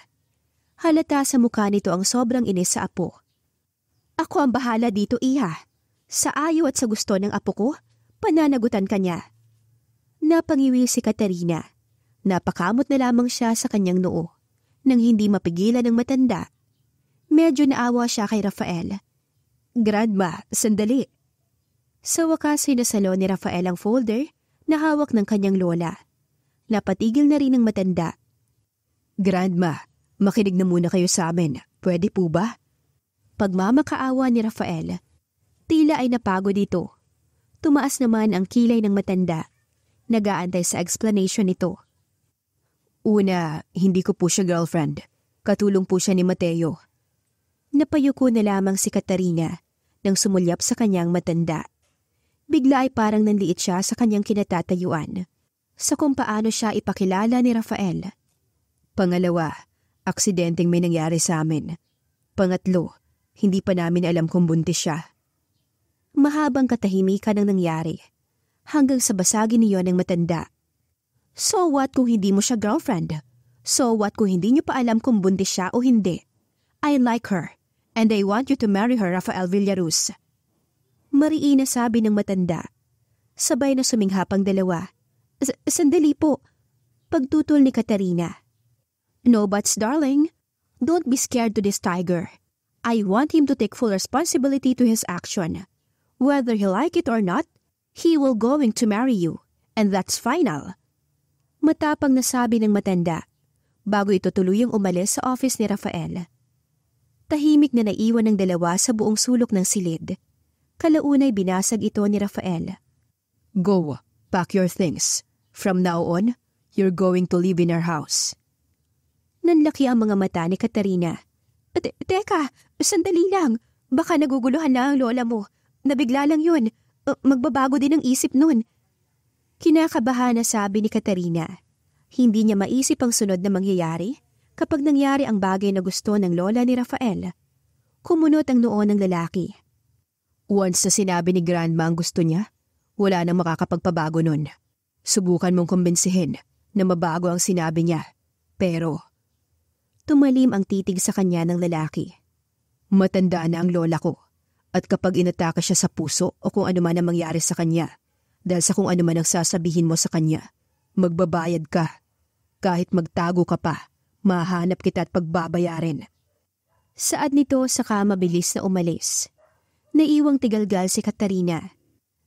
Halata sa mukha nito ang sobrang inis sa apo. Ako ang bahala dito, iha. Sa ayo at sa gusto ng apo ko, pananagutan ka niya. Napangiwi si Katerina. Napakamot na lamang siya sa kanyang noo, nang hindi mapigilan ng matanda. Medyo naawa siya kay Rafael. Grandma, sandali. Sa wakas, ay sinasalo ni Rafael ang folder na hawak ng kanyang lola. Napatigil na rin ng matanda. Grandma, makinig na muna kayo sa amin. Pwede po ba? Pagmamakaawa ni Rafael Tila ay napagod dito. Tumaas naman ang kilay ng matanda. Nagaantay sa explanation nito. Una, hindi ko po siya girlfriend. Katulong po siya ni Mateo. Napayuko na lamang si Katarina nang sumulyap sa kanyang matanda. Bigla ay parang nanliit siya sa kanyang kinatatayuan sa kung paano siya ipakilala ni Rafael. Pangalawa, aksidenteng may nangyari sa amin. Pangatlo, hindi pa namin alam kung buntis siya. Mahabang katahimikan ang nangyari, hanggang sa basagin niyo ng matanda. So what kung hindi mo siya girlfriend? So what kung hindi niyo pa alam kung buntis siya o hindi? I like her, and I want you to marry her, Rafael Villaruz. Mariina sabi ng matanda. Sabay na suminghap ang dalawa. sandali po. Pagtutol ni Katarina. No buts, darling. Don't be scared to this tiger. I want him to take full responsibility to his action. Whether he like it or not, he will going to marry you, and that's final. Matapang nasabi ng matanda bago ito tuluyang umalis sa office ni Rafael. Tahimik na naiwan ng dalawa sa buong sulok ng silid. Kalaunay binasag ito ni Rafael. Go, pack your things. From now on, you're going to live in our house. Nanlaki ang mga mata ni Katarina. Te teka, sandali lang. Baka naguguluhan na ang lola mo. Nabigla lang yun. Uh, magbabago din ang isip nun. Kinakabahan na sabi ni Katarina. Hindi niya maisip ang sunod na mangyayari kapag nangyari ang bagay na gusto ng lola ni Rafael. Kumunot ang noon ng lalaki. Once na sinabi ni Grandma ang gusto niya, wala nang makakapagpabago nun. Subukan mong kumbinsihin na mabago ang sinabi niya. Pero... Tumalim ang titig sa kanya ng lalaki. Matanda na ang lola ko at kapag inatake siya sa puso o kung ano man ang mangyari sa kanya. Dahil sa kung ano man ang sasabihin mo sa kanya, magbabayad ka. Kahit magtago ka pa, mahanap kita at pagbabayarin. Saad nito sa saka mabilis na umalis. Naiwang tigalgal si Katarina.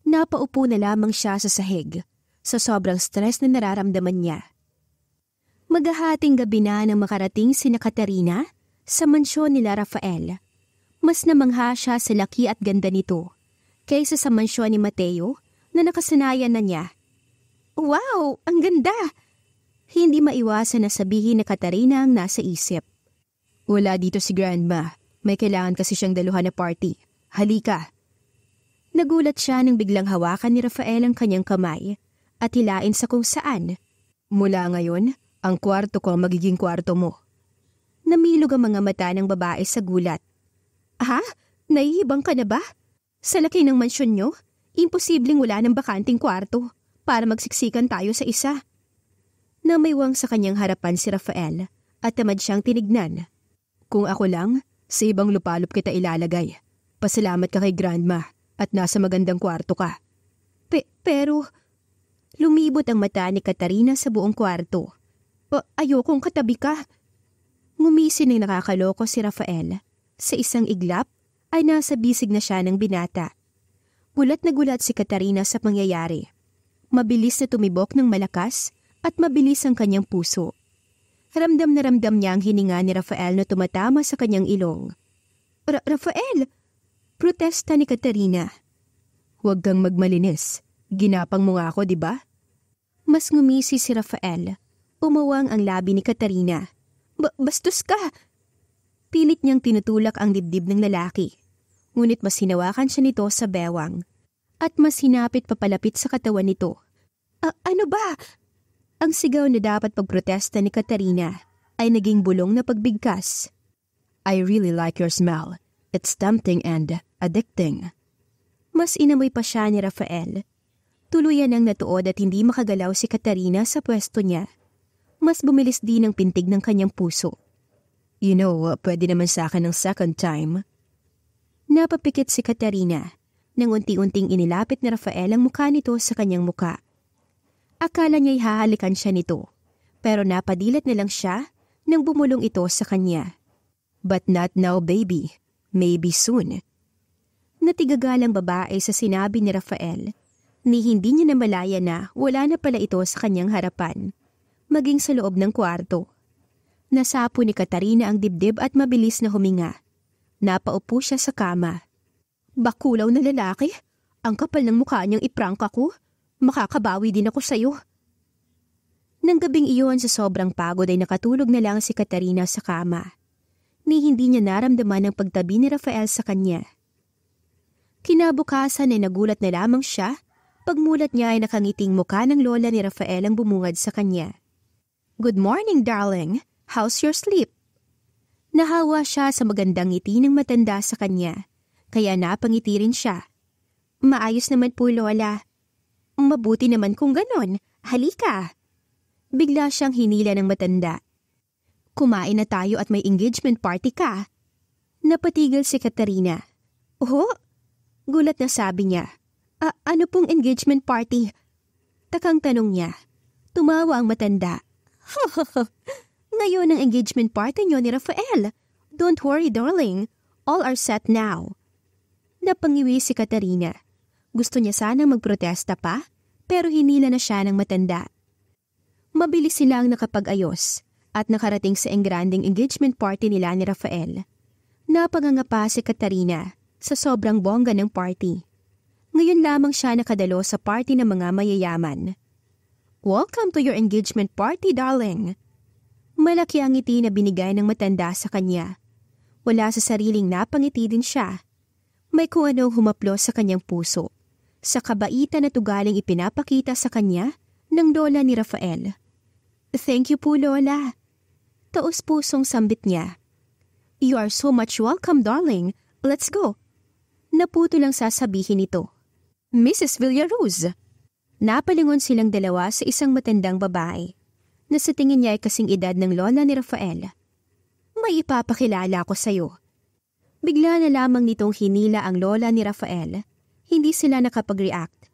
Napaupo na lamang siya sa sahig sa sobrang stress na nararamdaman niya. Maghahating gabi na nang makarating si na Katarina sa mansyon nila Rafael mas namangha siya sa laki at ganda nito kaysa sa mansyon ni Mateo na nakasanayan na niya. Wow! Ang ganda! Hindi maiwasan na sabihin na Katarina ang nasa isip. Wala dito si Grandma. May kailangan kasi siyang daluhan na party. Halika! Nagulat siya nang biglang hawakan ni Rafael ang kanyang kamay at hilain sa kung saan. Mula ngayon, ang kwarto ko ang magiging kwarto mo. Namilog ang mga mata ng babae sa gulat Ha? Naiibang ka na ba? Sa laki ng mansyon nyo, imposibleng wala ng bakanting kwarto para magsiksikan tayo sa isa. Namaywang sa kanyang harapan si Rafael at tamad siyang tinignan. Kung ako lang, sa ibang lupalop kita ilalagay. Pasalamat ka kay Grandma at nasa magandang kwarto ka. Pe pero... Lumibot ang mata ni Katarina sa buong kwarto. O, ayokong katabi ka. Ngumisi ng nakakaloko si Rafael sa isang iglap, ay nasa bisig na siya ng binata. Gulat na gulat si Katarina sa pangyayari. Mabilis na tumibok ng malakas at mabilis ang kanyang puso. Ramdam na ramdam niya ang hininga ni Rafael na tumatama sa kanyang ilong. Ra Rafael! Protesta ni Katarina. Huwag kang magmalinis. Ginapang mo nga ako, di ba? Mas ngumisi si Rafael. Umawang ang labi ni Katarina. Ba bastos ka! Pilit niyang tinutulak ang dibdib ng lalaki. Ngunit mas hinawakan siya nito sa bewang. At mas hinapit papalapit sa katawan nito. A- ano ba? Ang sigaw na dapat pagprotesta ni Katarina ay naging bulong na pagbigkas. I really like your smell. It's tempting and addicting. Mas inamoy pa siya ni Rafael. Tuluyan ang natuod at hindi makagalaw si Katarina sa pwesto niya. Mas bumilis din ang pintig ng kanyang puso. You know, uh, pwede naman sa akin ng second time. Napapikit si Katarina nang unti-unting inilapit ni Rafael ang mukha nito sa kanyang mukha. Akala niya'y hahalikan siya nito, pero napadilat na lang siya nang bumulong ito sa kanya. But not now, baby. Maybe soon. Natigagalang babae sa sinabi ni Rafael ni hindi niya namalaya na wala na pala ito sa kanyang harapan, maging sa loob ng kwarto. Nasapo ni Katarina ang dibdib at mabilis na huminga. Napaupo siya sa kama. Bakulaw na lalaki? Ang kapal ng mukha niyang iprank ako? Makakabawi din ako sa'yo. Nang gabing iyon sa sobrang pagod ay nakatulog na lang si Katarina sa kama. Ni hindi niya naramdaman ang pagtabi ni Rafael sa kanya. Kinabukasan ay nagulat na lamang siya. Pagmulat niya ay nakangiting mukha ng lola ni Rafael ang bumungad sa kanya. Good morning, darling. How's your sleep? Nahawa siya sa magandang ngiti ng matanda sa kanya, kaya napangiti rin siya. Maayos naman po, Lola. Mabuti naman kung ganon. Halika. Bigla siyang hinila ng matanda. Kumain na tayo at may engagement party ka. Napatigil si Katarina. Oho? Gulat na sabi niya. A- ano pong engagement party? Takang tanong niya. Tumawa ang matanda. Ngayon ang engagement party niyo ni Rafael. Don't worry, darling. All are set now. Napangiwi si Katarina. Gusto niya sanang magprotesta pa, pero hinila na siya ng matanda. Mabilis silang nakapag-ayos at nakarating sa engranding engagement party nila ni Rafael. Napanganga pa si Katarina sa sobrang bongga ng party. Ngayon lamang siya nakadalo sa party ng mga mayayaman. Welcome to your engagement party, darling. Malaki ang ngiti na binigay ng matanda sa kanya. Wala sa sariling napangiti din siya. May kung anong humaplo sa kanyang puso. Sa kabaitan na tugaling ipinapakita sa kanya ng lola ni Rafael. Thank you po, Lola. Taos pusong sambit niya. You are so much welcome, darling. Let's go. Naputo lang sasabihin ito. Mrs. Villaruz. Napalingon silang dalawa sa isang matandang babae na sa tingin niya ay kasing edad ng lola ni Rafael. May ipapakilala ko sa'yo. Bigla na lamang nitong hinila ang lola ni Rafael. Hindi sila nakapag-react.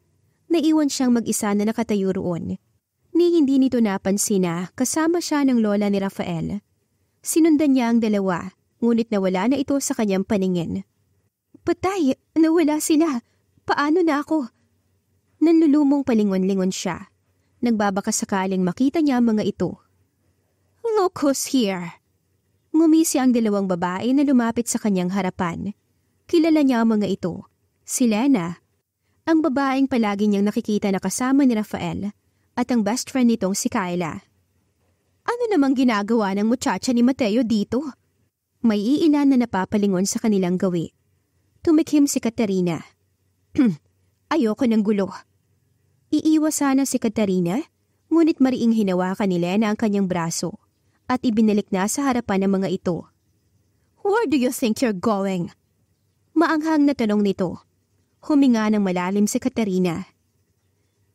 Naiwan siyang mag-isa na nakatayo roon. Ni hindi nito napansin na kasama siya ng lola ni Rafael. Sinundan niya ang dalawa, ngunit nawala na ito sa kanyang paningin. Patay! Nawala sila! Paano na ako? Nanlulumong palingon-lingon siya. Nagbabaka sakaling makita niya ang mga ito. Look who's here! Ngumisi ang dalawang babae na lumapit sa kanyang harapan. Kilala niya ang mga ito. Si Lena, ang babaeng palagi niyang nakikita na kasama ni Rafael at ang best friend nitong si Kyla. Ano namang ginagawa ng muchacha ni Mateo dito? May iilan na napapalingon sa kanilang gawi. Tumikhim si Katerina. Ayoko ng gulo. Iiwas sana si Katarina, ngunit mariing hinawakan ni Lena ang kanyang braso at ibinalik na sa harapan ng mga ito. Where do you think you're going? Maanghang na tanong nito. Huminga ng malalim si Katarina.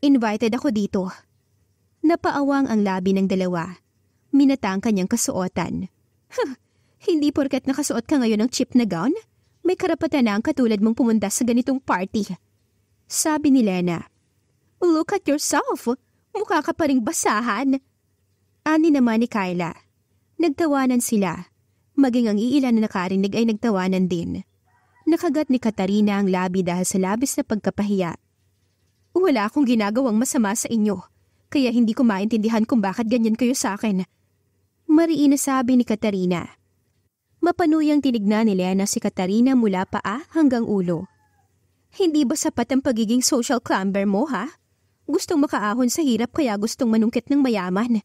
Invited ako dito. Napaawang ang labi ng dalawa. Minata ang kanyang kasuotan. hindi porket nakasuot ka ngayon ng chip na gown, may karapatan na ang katulad mong pumunta sa ganitong party. Sabi ni Lena. Look at yourself. Mukha ka pa rin basahan. Ani naman ni Kyla. Nagtawanan sila. Maging ang iilan na nakarinig ay nagtawanan din. Nakagat ni Katarina ang labi dahil sa labis na pagkapahiya. Wala akong ginagawang masama sa inyo, kaya hindi ko maintindihan kung bakit ganyan kayo sa akin. Mariina sabi ni Katarina. Mapanuyang tinignan ni Lena si Katarina mula paa hanggang ulo. Hindi ba sapat ang pagiging social climber mo, ha? Gustong makaahon sa hirap kaya gustong manungkit ng mayaman.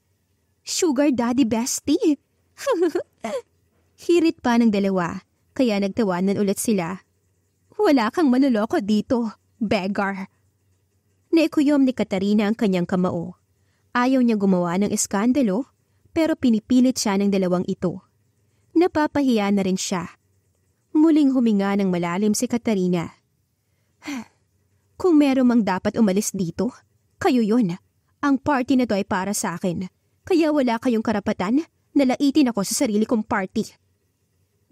Sugar daddy bestie. Hirit pa ng dalawa, kaya nagtawanan ulit sila. Wala kang manuloko dito, beggar. Naikuyom ni Katarina ang kanyang kamao. Ayaw niya gumawa ng iskandalo, pero pinipilit siya ng dalawang ito. Napapahiya na rin siya. Muling huminga ng malalim si Katarina. Kung merong mang dapat umalis dito, kayo yun. Ang party na to ay para sa akin. Kaya wala kayong karapatan na laitin ako sa sarili kong party.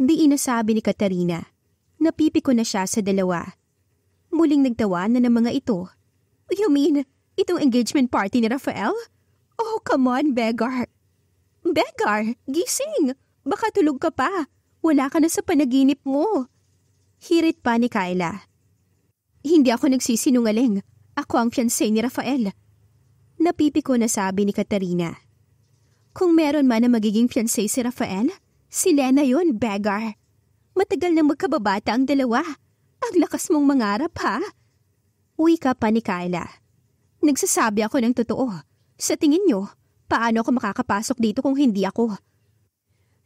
Di inasabi ni Katarina. Napipiko na siya sa dalawa. Muling nagtawa na ng mga ito. You mean, itong engagement party ni Rafael? Oh, come on, Begar. Begar, gising! Baka tulog ka pa. Wala ka na sa panaginip mo. Hirit pa ni Kyla. Hindi ako nagsisinungaling. Ako ang fiancé ni Rafael. Napipiko na sabi ni Katarina. Kung meron man na magiging fiancé si Rafael, si Lena yun, beggar. Matagal na magkababata ang dalawa. Ang lakas mong mangarap ha. Uwi ka pa ni Kyla. Nagsasabi ako ng totoo. Sa tingin nyo, paano ako makakapasok dito kung hindi ako?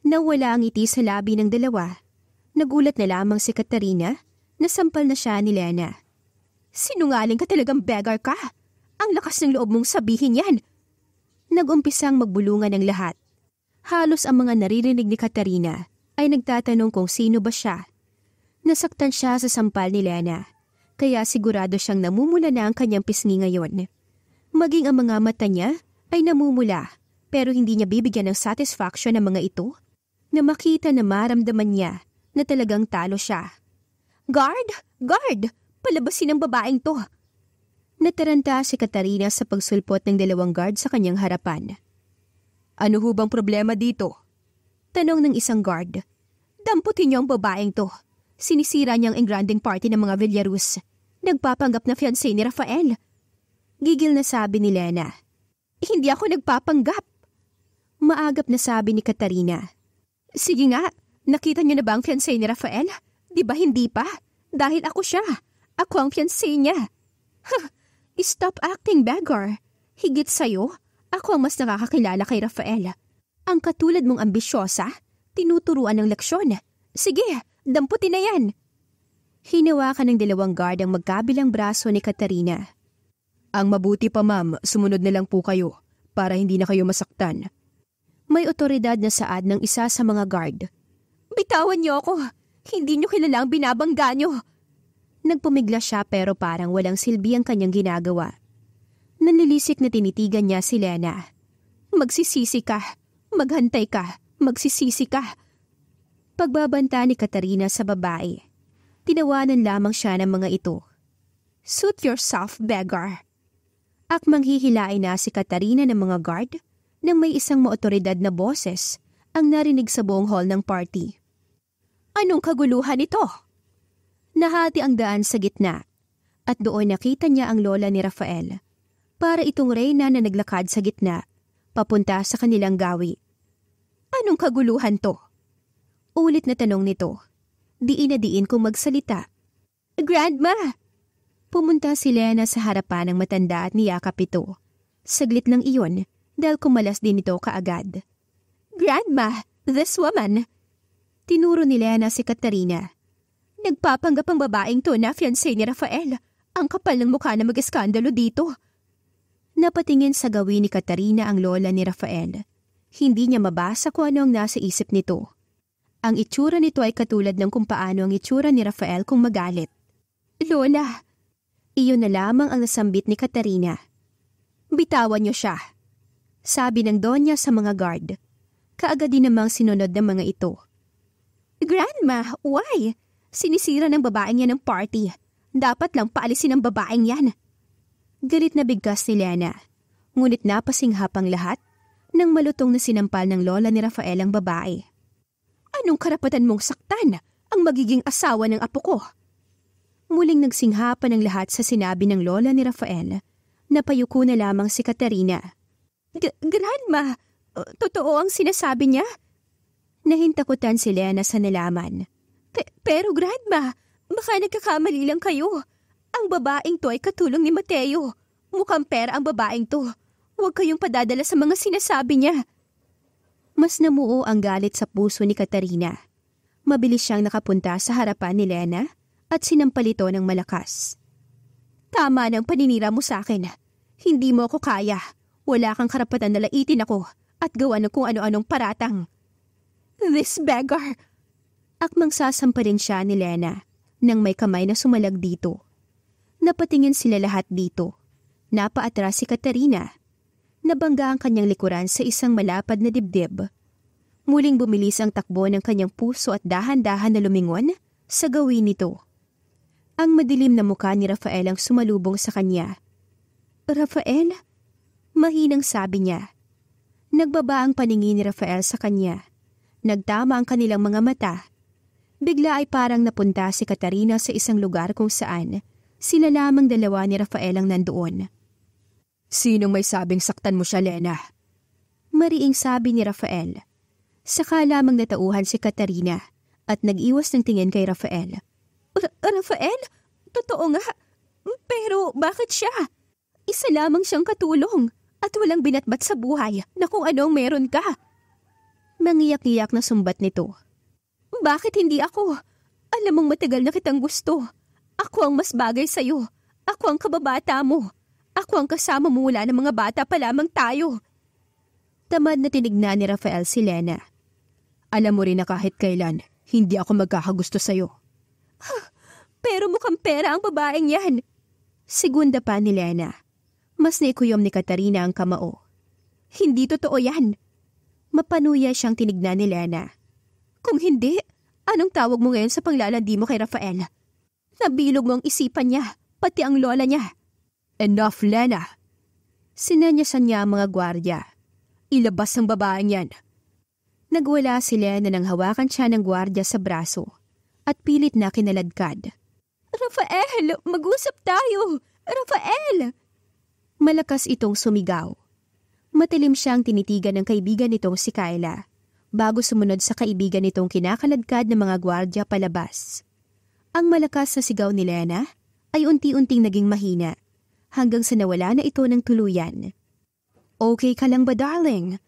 Nawala ang ngiti sa labi ng dalawa. Nagulat na lamang si Katarina na sampal na siya ni Lena. Sinungaling ka talagang beggar ka. Ang lakas ng loob mong sabihin yan. Nagumpisang magbulungan ang lahat. Halos ang mga naririnig ni Katarina ay nagtatanong kung sino ba siya. Nasaktan siya sa sampal ni Lena, kaya sigurado siyang namumula na ang kanyang pisngi ngayon. Maging ang mga mata niya ay namumula pero hindi niya bibigyan ng satisfaction ng mga ito na makita na maramdaman niya na talagang talo siya. Guard! Guard! palabasin ang babaeng to. Nataranta si Katarina sa pagsulpot ng dalawang guard sa kanyang harapan. Ano hubang problema dito? Tanong ng isang guard. Damputin niyo ang babaeng to. Sinisira niya ang engranding party ng mga Villarus. Nagpapanggap na fiancé ni Rafael. Gigil na sabi ni Lena. Hindi ako nagpapanggap. Maagap na sabi ni Katarina. Sige nga, nakita niyo na ba ang fiancé ni Rafael? Di ba hindi pa? Dahil ako siya. Ako ang fiancé niya. Huh, stop acting, beggar. Higit sa'yo, ako ang mas nakakakilala kay Rafael. Ang katulad mong ambisyosa, tinuturuan ng leksyon. Sige, damputin na yan. Hinawakan ng dalawang guard ang magkabilang braso ni Katarina. Ang mabuti pa ma'am, sumunod na lang po kayo para hindi na kayo masaktan. May otoridad na saad ng isa sa mga guard. Bitawan niyo ako! Hindi niyo kilala ang binabangga niyo! Nagpumigla siya pero parang walang silbi ang kanyang ginagawa. Nanlilisik na tinitigan niya si Lena. Magsisisi ka. Maghantay ka. Magsisisi ka. Pagbabanta ni Katarina sa babae. Tinawanan lamang siya ng mga ito. Suit yourself, beggar. Akmang hihilain na si Katarina ng mga guard nang may isang maotoridad na boses ang narinig sa buong hall ng party. Anong kaguluhan ito? Nahati ang daan sa gitna at doon nakita niya ang lola ni Rafael para itong reyna na naglakad sa gitna papunta sa kanilang gawi. Anong kaguluhan to? Ulit na tanong nito. Diin na diin kong magsalita. Grandma! Pumunta si Lena sa harapan ng matanda at niyakap ito. Saglit lang iyon dahil kumalas din ito kaagad. Grandma! This woman! Tinuro ni Lena si Katarina Nagpapanggap ang babaeng to na fiancé ni Rafael. Ang kapal ng mukha na mag-eskandalo dito. Napatingin sa gawin ni Katarina ang lola ni Rafael. Hindi niya mabasa kung ano ang nasa isip nito. Ang itsura nito ay katulad ng kung paano ang itsura ni Rafael kung magalit. Lola! Iyon na lamang ang nasambit ni Katarina. Bitawan niyo siya. Sabi ng donya sa mga guard. Kaagad din namang sinunod ng mga ito. Grandma, why? Sinisira ng babaeng yan ang party. Dapat lang paalisin ang babaeng yan. Galit na bigkas ni Lena. Ngunit napasinghap ang lahat nang malutong na sinampal ng lola ni Rafael ang babae. Anong karapatan mong saktan ang magiging asawa ng apo ko? Muling nagsinghapan ng lahat sa sinabi ng lola ni Rafael. Napayuko na lamang si Katerina. G- Grandma, totoo ang sinasabi niya? Nahintakutan si Lena sa nalaman. Pe- pero grandma, baka nagkakamali lang kayo. Ang babaeng to ay katulong ni Mateo. Mukhang pera ang babaeng to. Huwag kayong padadala sa mga sinasabi niya. Mas namuo ang galit sa puso ni Katarina. Mabilis siyang nakapunta sa harapan ni Lena at sinampalito ng malakas. Tama ng paninira mo sa akin. Hindi mo ako kaya. Wala kang karapatan na laitin ako at gawa ng kung ano-anong paratang. This beggar, akmang sasamparin siya ni Lena nang may kamay na sumalag dito. Napatingin sila lahat dito. Napaatras si Katarina. Nabangga ang kanyang likuran sa isang malapad na dibdib. Muling bumilis ang takbo ng kanyang puso at dahan-dahan na lumingon sa gawin nito. Ang madilim na mukha ni Rafael ang sumalubong sa kanya. Rafael? Mahinang sabi niya. Nagbaba ang paningin ni Rafael sa kanya. Nagtama ang kanilang mga mata Bigla ay parang napunta si Katarina sa isang lugar kung saan sila lamang dalawa ni Rafael ang nandoon. Sinong may sabing saktan mo siya, Lena? Mariing sabi ni Rafael. Saka lamang natauhan si Katarina at nag-iwas ng tingin kay Rafael. Rafael? Totoo nga. Pero bakit siya? Isa lamang siyang katulong at walang binatbat sa buhay na kung anong meron ka. Mangiyak-iyak na sumbat nito bakit hindi ako? Alam mong matagal na kitang gusto. Ako ang mas bagay sa'yo. Ako ang kababata mo. Ako ang kasama mo mula ng mga bata pa lamang tayo. Tamad na tinignan ni Rafael si Lena. Alam mo rin na kahit kailan, hindi ako magkakagusto sa'yo. Pero mukhang pera ang babaeng yan. Segunda pa ni Lena. Mas naikuyom ni Katarina ang kamao. Hindi totoo yan. Mapanuya siyang tinignan ni Lena. Kung hindi, Anong tawag mo ngayon sa paglalandi mo kay Rafael? Nabilog mo ang isipan niya, pati ang lola niya. Enough, Lena. Sinanyasan niya ang mga gwardiya. Ilabas ang babaeng yan. Nagwala si Lena nang hawakan siya ng gwardiya sa braso at pilit na kinaladkad. Rafael, mag-usap tayo! Rafael! Malakas itong sumigaw. Matilim siyang tinitigan ng kaibigan nitong si Kyla bago sumunod sa kaibigan nitong kinakaladkad ng mga gwardya palabas. Ang malakas na sigaw ni Lena ay unti-unting naging mahina hanggang sa nawala na ito ng tuluyan. Okay ka lang ba darling?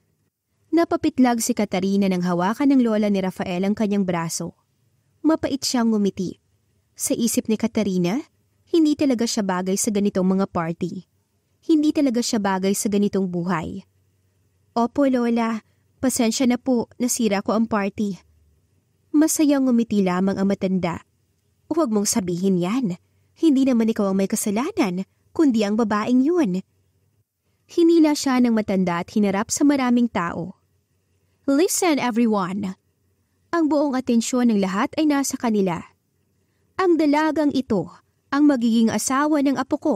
Napapitlag si Katarina nang hawakan ng lola ni Rafael ang kanyang braso. Mapait siyang ngumiti. Sa isip ni Katarina, hindi talaga siya bagay sa ganitong mga party. Hindi talaga siya bagay sa ganitong buhay. Opo, Lola. Pasensya na po, nasira ko ang party. Masayang umiti lamang ang matanda. Huwag mong sabihin yan. Hindi naman ikaw ang may kasalanan, kundi ang babaeng yun. Hinila siya ng matanda at hinarap sa maraming tao. Listen everyone! Ang buong atensyon ng lahat ay nasa kanila. Ang dalagang ito, ang magiging asawa ng apo ko.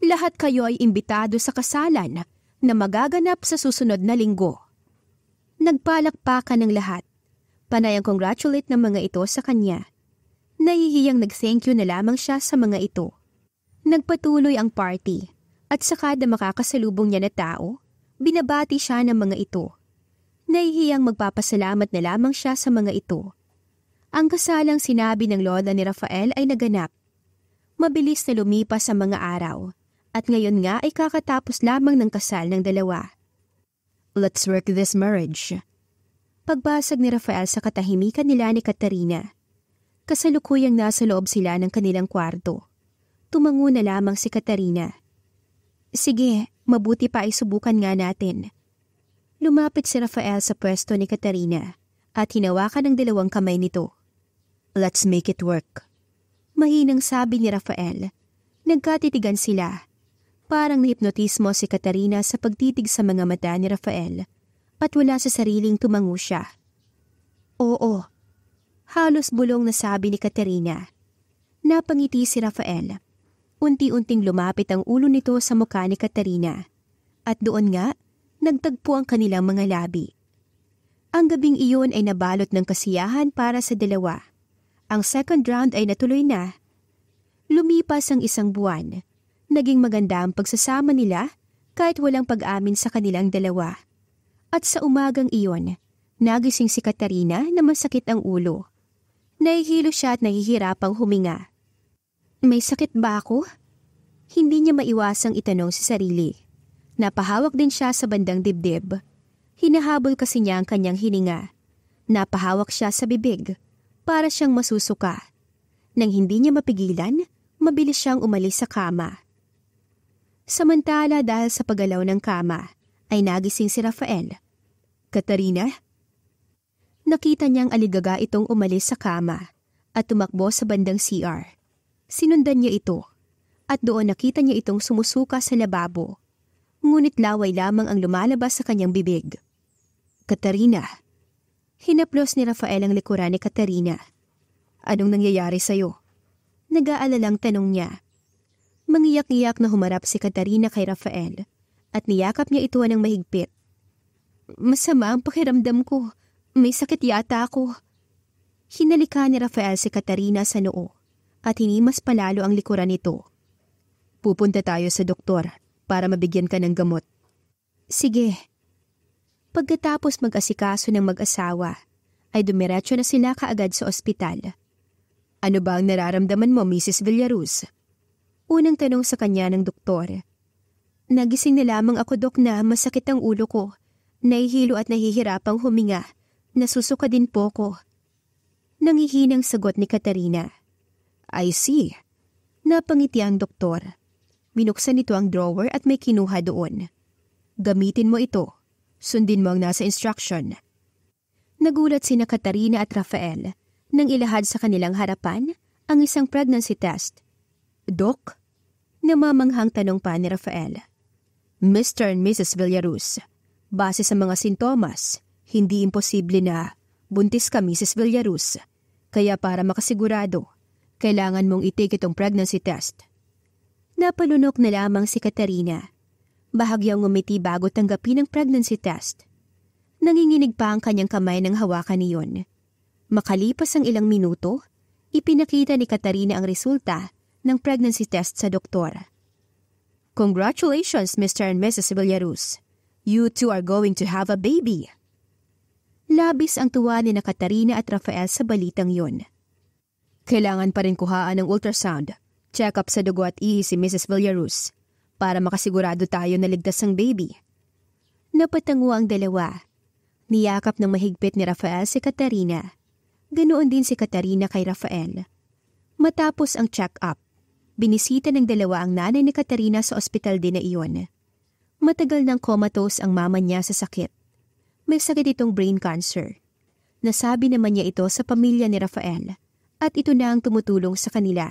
Lahat kayo ay imbitado sa kasalan na magaganap sa susunod na linggo. Nagpalakpakan ng lahat. Panay ang congratulate ng mga ito sa kanya. Nahihiyang nag-thank you na lamang siya sa mga ito. Nagpatuloy ang party at sa kada makakasalubong niya na tao, binabati siya ng mga ito. Nahihiyang magpapasalamat na lamang siya sa mga ito. Ang kasalang sinabi ng lola ni Rafael ay naganap. Mabilis na lumipas ang mga araw at ngayon nga ay kakatapos lamang ng kasal ng dalawa. Let's work this marriage. Pagbasag ni Rafael sa katahimikan nila ni Katarina. Kasalukuyang nasa loob sila ng kanilang kwarto. Tumango na lamang si Katarina. Sige, mabuti pa isubukan nga natin. Lumapit si Rafael sa pwesto ni Katarina at hinawakan ang dalawang kamay nito. Let's make it work. Mahinang sabi ni Rafael. Nagkatitigan sila Parang nahipnotismo si Katarina sa pagtitig sa mga mata ni Rafael at wala sa sariling tumango siya. Oo, halos bulong na sabi ni Katarina. Napangiti si Rafael. Unti-unting lumapit ang ulo nito sa mukha ni Katarina. At doon nga, nagtagpo ang kanilang mga labi. Ang gabing iyon ay nabalot ng kasiyahan para sa dalawa. Ang second round ay natuloy na. Lumipas ang isang buwan Naging maganda ang pagsasama nila kahit walang pag-amin sa kanilang dalawa. At sa umagang iyon, nagising si Katarina na masakit ang ulo. Nahihilo siya at nahihirapang huminga. May sakit ba ako? Hindi niya maiwasang itanong sa sarili. Napahawak din siya sa bandang dibdib. Hinahabol kasi niya ang kanyang hininga. Napahawak siya sa bibig para siyang masusuka. Nang hindi niya mapigilan, mabilis siyang umalis sa kama. Samantala dahil sa pagalaw ng kama, ay nagising si Rafael. Katarina? Nakita niyang aligaga itong umalis sa kama at tumakbo sa bandang CR. Sinundan niya ito at doon nakita niya itong sumusuka sa lababo. Ngunit laway lamang ang lumalabas sa kanyang bibig. Katarina. Hinaplos ni Rafael ang likuran ni Katarina. Anong nangyayari sa'yo? Nag-aalalang tanong niya Mangiyak-iyak na humarap si Katarina kay Rafael at niyakap niya ito ng mahigpit. Masama ang pakiramdam ko. May sakit yata ako. Hinalika ni Rafael si Katarina sa noo at hinimas palalo ang likuran nito. Pupunta tayo sa doktor para mabigyan ka ng gamot. Sige. Pagkatapos mag-asikaso ng mag-asawa, ay dumiretso na sila kaagad sa ospital. Ano ba ang nararamdaman mo, Mrs. Villaruz? Unang tanong sa kanya ng doktor. Nagising na lamang ako dok na masakit ang ulo ko. Nahihilo at nahihirapang huminga. Nasusuka din po ko. Nangihinang sagot ni Katarina. I see. Napangiti ang doktor. Minuksan nito ang drawer at may kinuha doon. Gamitin mo ito. Sundin mo ang nasa instruction. Nagulat sina Katarina at Rafael nang ilahad sa kanilang harapan ang isang pregnancy test. Dok, Namamanghang tanong pa ni Rafael. Mr. and Mrs. Villaruz, base sa mga sintomas, hindi imposible na buntis ka Mrs. Villaruz. Kaya para makasigurado, kailangan mong itik itong pregnancy test. Napalunok na lamang si Katarina. Bahagyang umiti bago tanggapin ang pregnancy test. Nanginginig pa ang kanyang kamay ng hawakan niyon. Makalipas ang ilang minuto, ipinakita ni Katarina ang resulta ng pregnancy test sa doktor. Congratulations, Mr. and Mrs. Villaruz. You two are going to have a baby. Labis ang tuwa ni na Katarina at Rafael sa balitang yun. Kailangan pa rin kuhaan ng ultrasound, check-up sa dugo at ihi si Mrs. Villaruz para makasigurado tayo na ligtas ang baby. Napatango ang dalawa. Niyakap ng mahigpit ni Rafael si Katarina. Ganoon din si Katarina kay Rafael. Matapos ang check-up, binisita ng dalawa ang nanay ni Katarina sa ospital din na iyon. Matagal ng comatose ang mama niya sa sakit. May sakit itong brain cancer. Nasabi naman niya ito sa pamilya ni Rafael at ito na ang tumutulong sa kanila.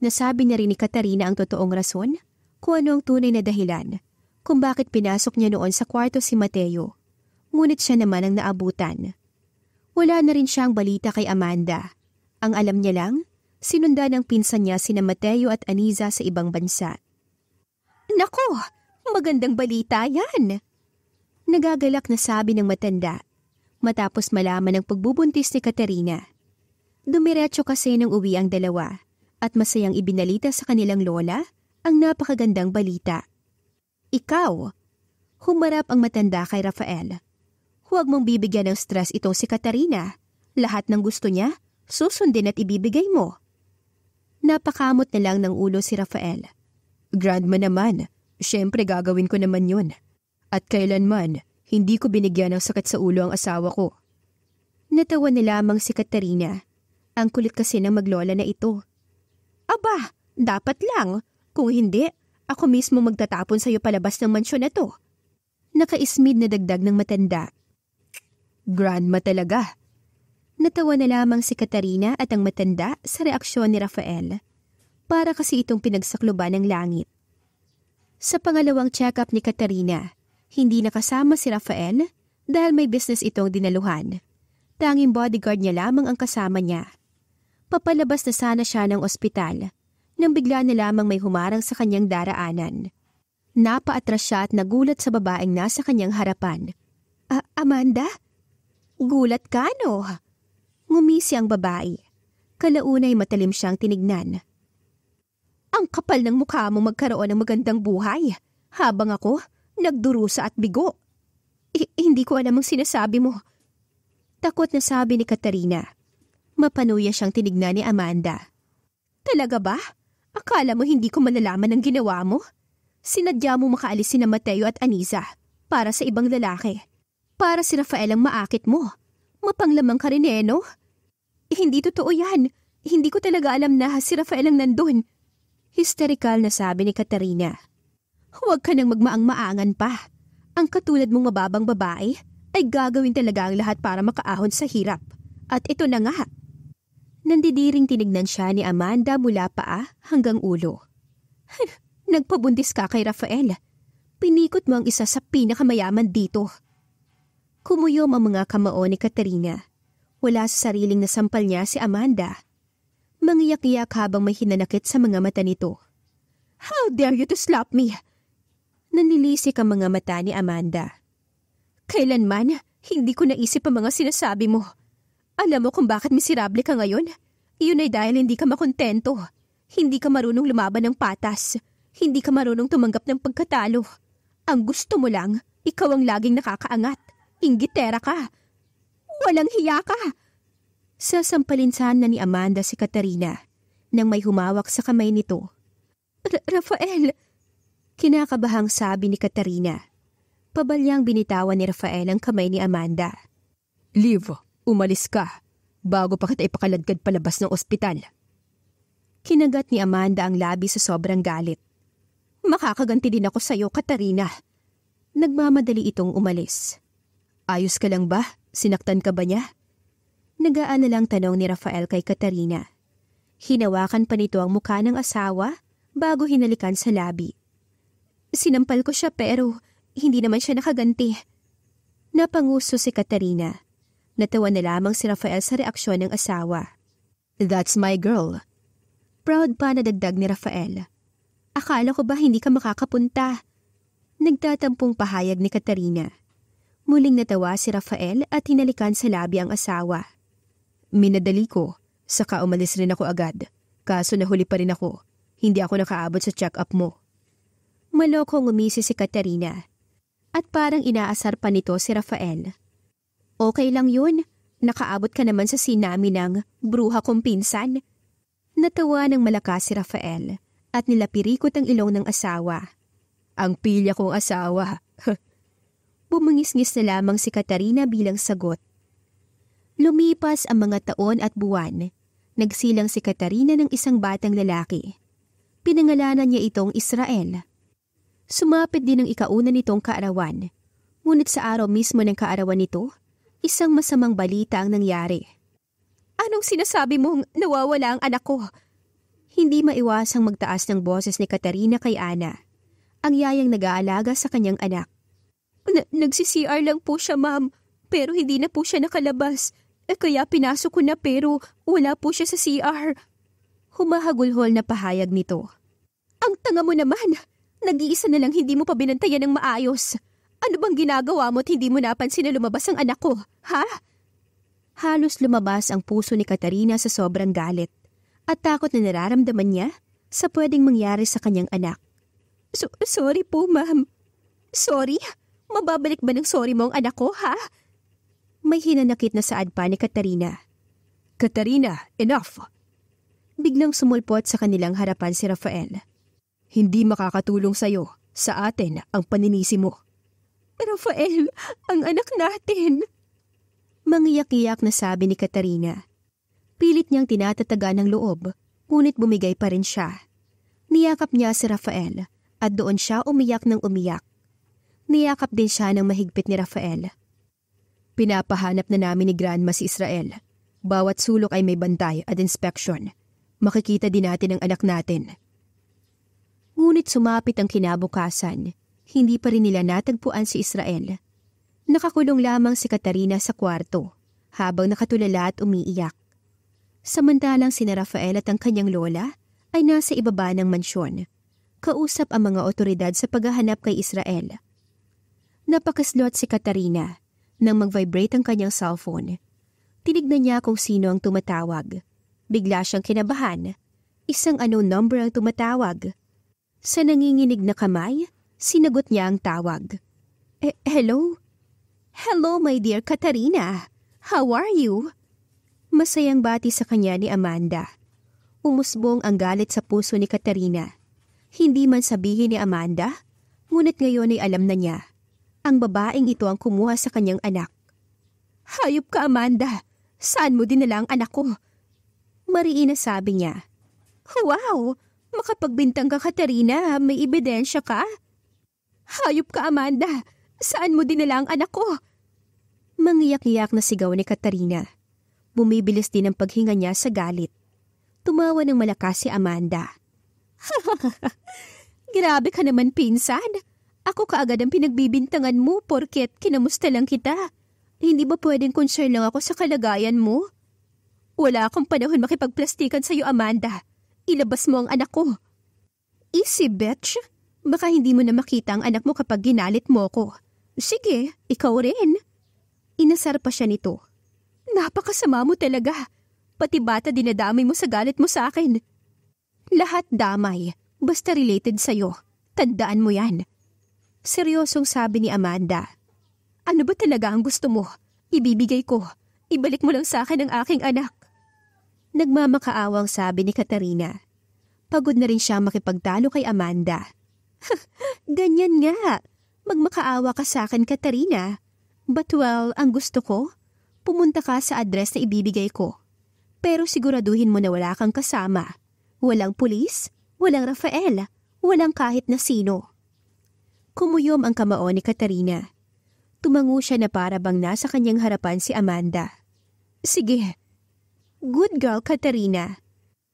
Nasabi na rin ni Katarina ang totoong rason kung ano ang tunay na dahilan kung bakit pinasok niya noon sa kwarto si Mateo. Ngunit siya naman ang naabutan. Wala na rin siyang balita kay Amanda. Ang alam niya lang, sinunda ng pinsan niya sina Mateo at Aniza sa ibang bansa. Nako, magandang balita yan! Nagagalak na sabi ng matanda matapos malaman ng pagbubuntis ni Katerina. Dumiretso kasi nang uwi ang dalawa at masayang ibinalita sa kanilang lola ang napakagandang balita. Ikaw, humarap ang matanda kay Rafael. Huwag mong bibigyan ng stress itong si Katarina. Lahat ng gusto niya, susundin at ibibigay mo. Napakamot na lang ng ulo si Rafael. Grandma naman, syempre gagawin ko naman yun. At kailanman, hindi ko binigyan ng sakit sa ulo ang asawa ko. Natawa na lamang si Katarina. Ang kulit kasi ng maglola na ito. Aba, dapat lang. Kung hindi, ako mismo magtatapon sa'yo palabas ng mansyon na to. Nakaismid na dagdag ng matanda. Grandma talaga. Natawa na lamang si Katarina at ang matanda sa reaksyon ni Rafael. Para kasi itong pinagsakloba ng langit. Sa pangalawang check-up ni Katarina, hindi nakasama si Rafael dahil may business itong dinaluhan. Tanging bodyguard niya lamang ang kasama niya. Papalabas na sana siya ng ospital nang bigla na lamang may humarang sa kanyang daraanan. Napaatras siya at nagulat sa babaeng nasa kanyang harapan. Amanda? Gulat ka no? Ngumisi ang babae. Kalaunay matalim siyang tinignan. Ang kapal ng mukha mo magkaroon ng magandang buhay, habang ako nagdurusa at bigo. I- hindi ko alam ang sinasabi mo. Takot na sabi ni Katarina. Mapanuya siyang tinignan ni Amanda. Talaga ba? Akala mo hindi ko manalaman ang ginawa mo? Sinadya mo makaalis si Mateo at Anisa para sa ibang lalaki. Para si Rafael ang maakit mo Mapanglamang ka rin eh, no? Hindi totoo yan. Hindi ko talaga alam na si Rafael ang nandun. Hysterical na sabi ni Katarina. Huwag ka nang magmaang-maangan pa. Ang katulad mong mababang babae ay gagawin talaga ang lahat para makaahon sa hirap. At ito na nga. Nandidiring tinignan siya ni Amanda mula paa hanggang ulo. Nagpabundis ka kay Rafael. Pinikot mo ang isa sa pinakamayaman dito. Kumuyom ang mga kamao ni Katerina. Wala sa sariling nasampal niya si Amanda. Mangiyak-iyak habang may hinanakit sa mga mata nito. How dare you to slap me? Nanilisik ang mga mata ni Amanda. Kailanman, hindi ko naisip ang mga sinasabi mo. Alam mo kung bakit miserable ka ngayon? Iyon ay dahil hindi ka makontento. Hindi ka marunong lumaban ng patas. Hindi ka marunong tumanggap ng pagkatalo. Ang gusto mo lang, ikaw ang laging nakakaangat. Pinggitera ka! Walang hiya ka! Sasampalinsan na ni Amanda si Katarina nang may humawak sa kamay nito. Rafael! Kinakabahang sabi ni Katarina. Pabalyang binitawan ni Rafael ang kamay ni Amanda. Liv, umalis ka bago pa kita ipakaladkad palabas ng ospital. Kinagat ni Amanda ang labi sa sobrang galit. Makakaganti din ako sa'yo, Katarina. Nagmamadali itong umalis. Ayos ka lang ba? Sinaktan ka ba niya? na lang tanong ni Rafael kay Katarina. Hinawakan pa nito ang mukha ng asawa bago hinalikan sa labi. Sinampal ko siya pero hindi naman siya nakaganti. Napanguso si Katarina. Natawa na lamang si Rafael sa reaksyon ng asawa. That's my girl. Proud pa na dagdag ni Rafael. Akala ko ba hindi ka makakapunta? Nagtatampong pahayag ni Katarina. Muling natawa si Rafael at tinalikan sa labi ang asawa. Minadali ko, saka umalis rin ako agad. Kaso nahuli pa rin ako. Hindi ako nakaabot sa check-up mo. Malokong umisi si Katarina. At parang inaasar pa nito si Rafael. Okay lang yun. Nakaabot ka naman sa sinami ng bruha kong pinsan. Natawa ng malakas si Rafael at nilapirikot ang ilong ng asawa. Ang pilya kong asawa. bumangisngis na lamang si Katarina bilang sagot. Lumipas ang mga taon at buwan. Nagsilang si Katarina ng isang batang lalaki. Pinangalanan niya itong Israel. Sumapit din ang ikauna nitong kaarawan. Ngunit sa araw mismo ng kaarawan nito, isang masamang balita ang nangyari. Anong sinasabi mong nawawala ang anak ko? Hindi maiwasang magtaas ng boses ni Katarina kay Ana, ang yayang nag-aalaga sa kanyang anak. Nagsi-CR lang po siya, ma'am. Pero hindi na po siya nakalabas. Eh kaya pinasok ko na pero wala po siya sa CR. Humahagulhol na pahayag nito. Ang tanga mo naman! Nag-iisa na lang hindi mo pa binantayan ng maayos. Ano bang ginagawa mo at hindi mo napansin na lumabas ang anak ko, ha? Halos lumabas ang puso ni Katarina sa sobrang galit at takot na nararamdaman niya sa pwedeng mangyari sa kanyang anak. So, sorry po, ma'am. Sorry? Mababalik ba ng sorry mo ang anak ko, ha? May hinanakit na saad pa ni Katarina. Katarina, enough! Biglang sumulpot sa kanilang harapan si Rafael. Hindi makakatulong sa'yo, sa atin, ang paninisi mo. Rafael, ang anak natin! Mangiyak-iyak na sabi ni Katarina. Pilit niyang tinatataga ng loob, ngunit bumigay pa rin siya. Niyakap niya si Rafael at doon siya umiyak ng umiyak Niyakap din siya ng mahigpit ni Rafael. Pinapahanap na namin ni Grandma si Israel. Bawat sulok ay may bantay at inspection. Makikita din natin ang anak natin. Ngunit sumapit ang kinabukasan, hindi pa rin nila natagpuan si Israel. Nakakulong lamang si Katarina sa kwarto, habang nakatulala at umiiyak. Samantalang sina Rafael at ang kanyang lola ay nasa ibaba ng mansyon. Kausap ang mga otoridad sa paghahanap kay Israel. Napakaslot si Katarina nang mag-vibrate ang kanyang cellphone. Tinignan niya kung sino ang tumatawag. Bigla siyang kinabahan. Isang ano number ang tumatawag. Sa nanginginig na kamay, sinagot niya ang tawag. E hello? Hello, my dear Katarina. How are you? Masayang bati sa kanya ni Amanda. Umusbong ang galit sa puso ni Katarina. Hindi man sabihin ni Amanda, ngunit ngayon ay alam na niya ang babaeng ito ang kumuha sa kanyang anak. Hayop ka, Amanda! Saan mo dinala ang anak ko? Mariina sabi niya. Wow! Makapagbintang ka, Katarina. May ebidensya ka? Hayop ka, Amanda! Saan mo dinala ang anak ko? Mangiyak-iyak na sigaw ni Katarina. Bumibilis din ang paghinga niya sa galit. Tumawa ng malakas si Amanda. Grabe ka naman, pinsan. Ako kaagad ang pinagbibintangan mo porket kinamusta lang kita. Hindi ba pwedeng concern lang ako sa kalagayan mo? Wala akong panahon makipagplastikan sa'yo, Amanda. Ilabas mo ang anak ko. Easy, bitch. Baka hindi mo na makita ang anak mo kapag ginalit mo ko. Sige, ikaw rin. Inasar pa siya nito. Napakasama mo talaga. Pati bata dinadamay mo sa galit mo sa akin. Lahat damay, basta related sa'yo. Tandaan mo yan. Seryosong sabi ni Amanda. Ano ba talaga ang gusto mo? Ibibigay ko. Ibalik mo lang sa akin ang aking anak. Nagmamakaawang sabi ni Katarina. Pagod na rin siya makipagtalo kay Amanda. Ganyan nga. Magmakaawa ka sa akin, Katarina. But well, ang gusto ko, pumunta ka sa address na ibibigay ko. Pero siguraduhin mo na wala kang kasama. Walang pulis, walang Rafael, walang kahit na sino. Kumuyom ang kamao ni Katarina. Tumango siya na para bang nasa kanyang harapan si Amanda. Sige. Good girl, Katarina.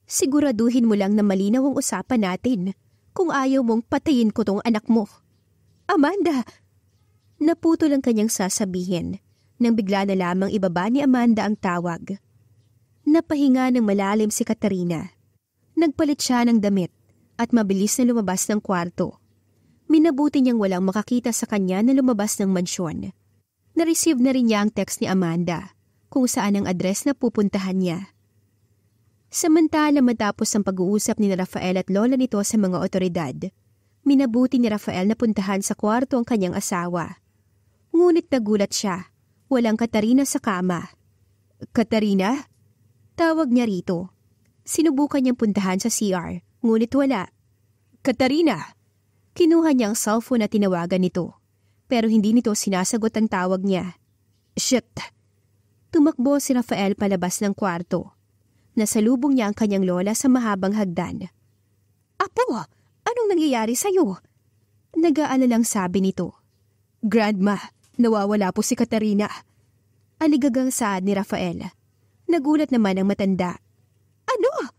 Siguraduhin mo lang na malinaw ang usapan natin kung ayaw mong patayin ko tong anak mo. Amanda! Naputo lang kanyang sasabihin nang bigla na lamang ibaba ni Amanda ang tawag. Napahinga ng malalim si Katarina. Nagpalit siya ng damit at mabilis na lumabas ng kwarto minabuti niyang walang makakita sa kanya na lumabas ng mansyon. Nareceive na rin niya ang text ni Amanda kung saan ang address na pupuntahan niya. Samantala matapos ang pag-uusap ni Rafael at lola nito sa mga otoridad, minabuti ni Rafael na puntahan sa kwarto ang kanyang asawa. Ngunit nagulat siya, walang Katarina sa kama. Katarina? Tawag niya rito. Sinubukan niyang puntahan sa CR, ngunit wala. Katarina! Kinuha niya ang cellphone na tinawagan nito. Pero hindi nito sinasagot ang tawag niya. Shit! Tumakbo si Rafael palabas ng kwarto. Nasalubong niya ang kanyang lola sa mahabang hagdan. Apo, anong nangyayari sa'yo? nag lang sabi nito. Grandma, nawawala po si Katarina. Aligagang saad ni Rafael. Nagulat naman ang matanda. Ano?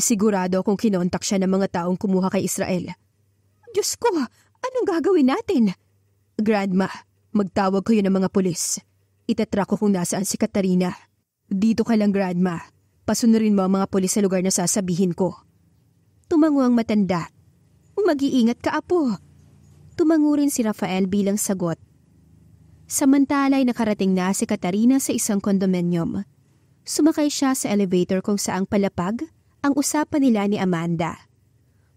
Sigurado akong kinontak siya ng mga taong kumuha kay Israel Diyos ko, anong gagawin natin? Grandma, magtawag kayo ng mga pulis. Itatra ko kung nasaan si Katarina. Dito ka lang, Grandma. Pasunurin mo ang mga pulis sa lugar na sasabihin ko. Tumango ang matanda. Mag-iingat ka, apo. Tumango rin si Rafael bilang sagot. Samantala ay nakarating na si Katarina sa isang kondomenium. Sumakay siya sa elevator kung saang palapag ang usapan nila ni Amanda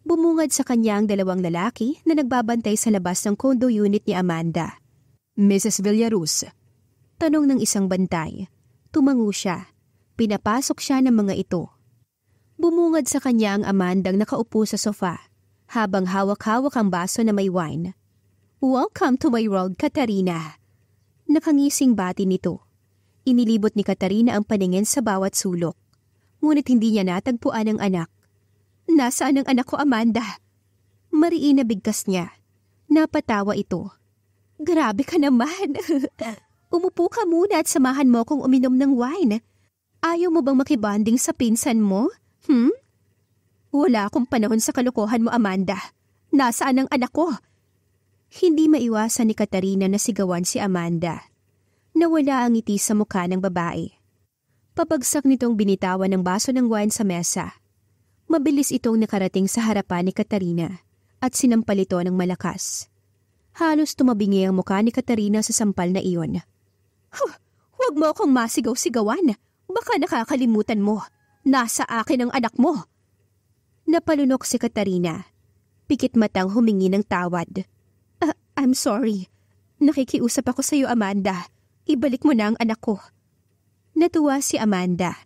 bumungad sa kanya ang dalawang lalaki na nagbabantay sa labas ng condo unit ni Amanda. Mrs. Villaruz, tanong ng isang bantay. Tumango siya. Pinapasok siya ng mga ito. Bumungad sa kanya ang Amandang nakaupo sa sofa habang hawak-hawak ang baso na may wine. Welcome to my world, Katarina. Nakangising bati nito. Inilibot ni Katarina ang paningin sa bawat sulok. Ngunit hindi niya natagpuan ang anak. Nasaan ang anak ko, Amanda? Mariin na bigkas niya. Napatawa ito. Grabe ka naman. Umupo ka muna at samahan mo kong uminom ng wine. Ayaw mo bang makibanding sa pinsan mo? Hmm? Wala akong panahon sa kalukuhan mo, Amanda. Nasaan ang anak ko? Hindi maiwasan ni Katarina na sigawan si Amanda. Nawala ang ngiti sa mukha ng babae. Pabagsak nitong binitawan ng baso ng wine sa mesa Mabilis itong nakarating sa harapan ni Katarina at sinampal ito ng malakas. Halos tumabingi ang mukha ni Katarina sa sampal na iyon. Huh, huwag mo akong masigaw-sigawan. Baka nakakalimutan mo. Nasa akin ang anak mo. Napalunok si Katarina. Pikit matang humingi ng tawad. Uh, I'm sorry. Nakikiusap ako sa iyo, Amanda. Ibalik mo na ang anak ko. Natuwa si Amanda.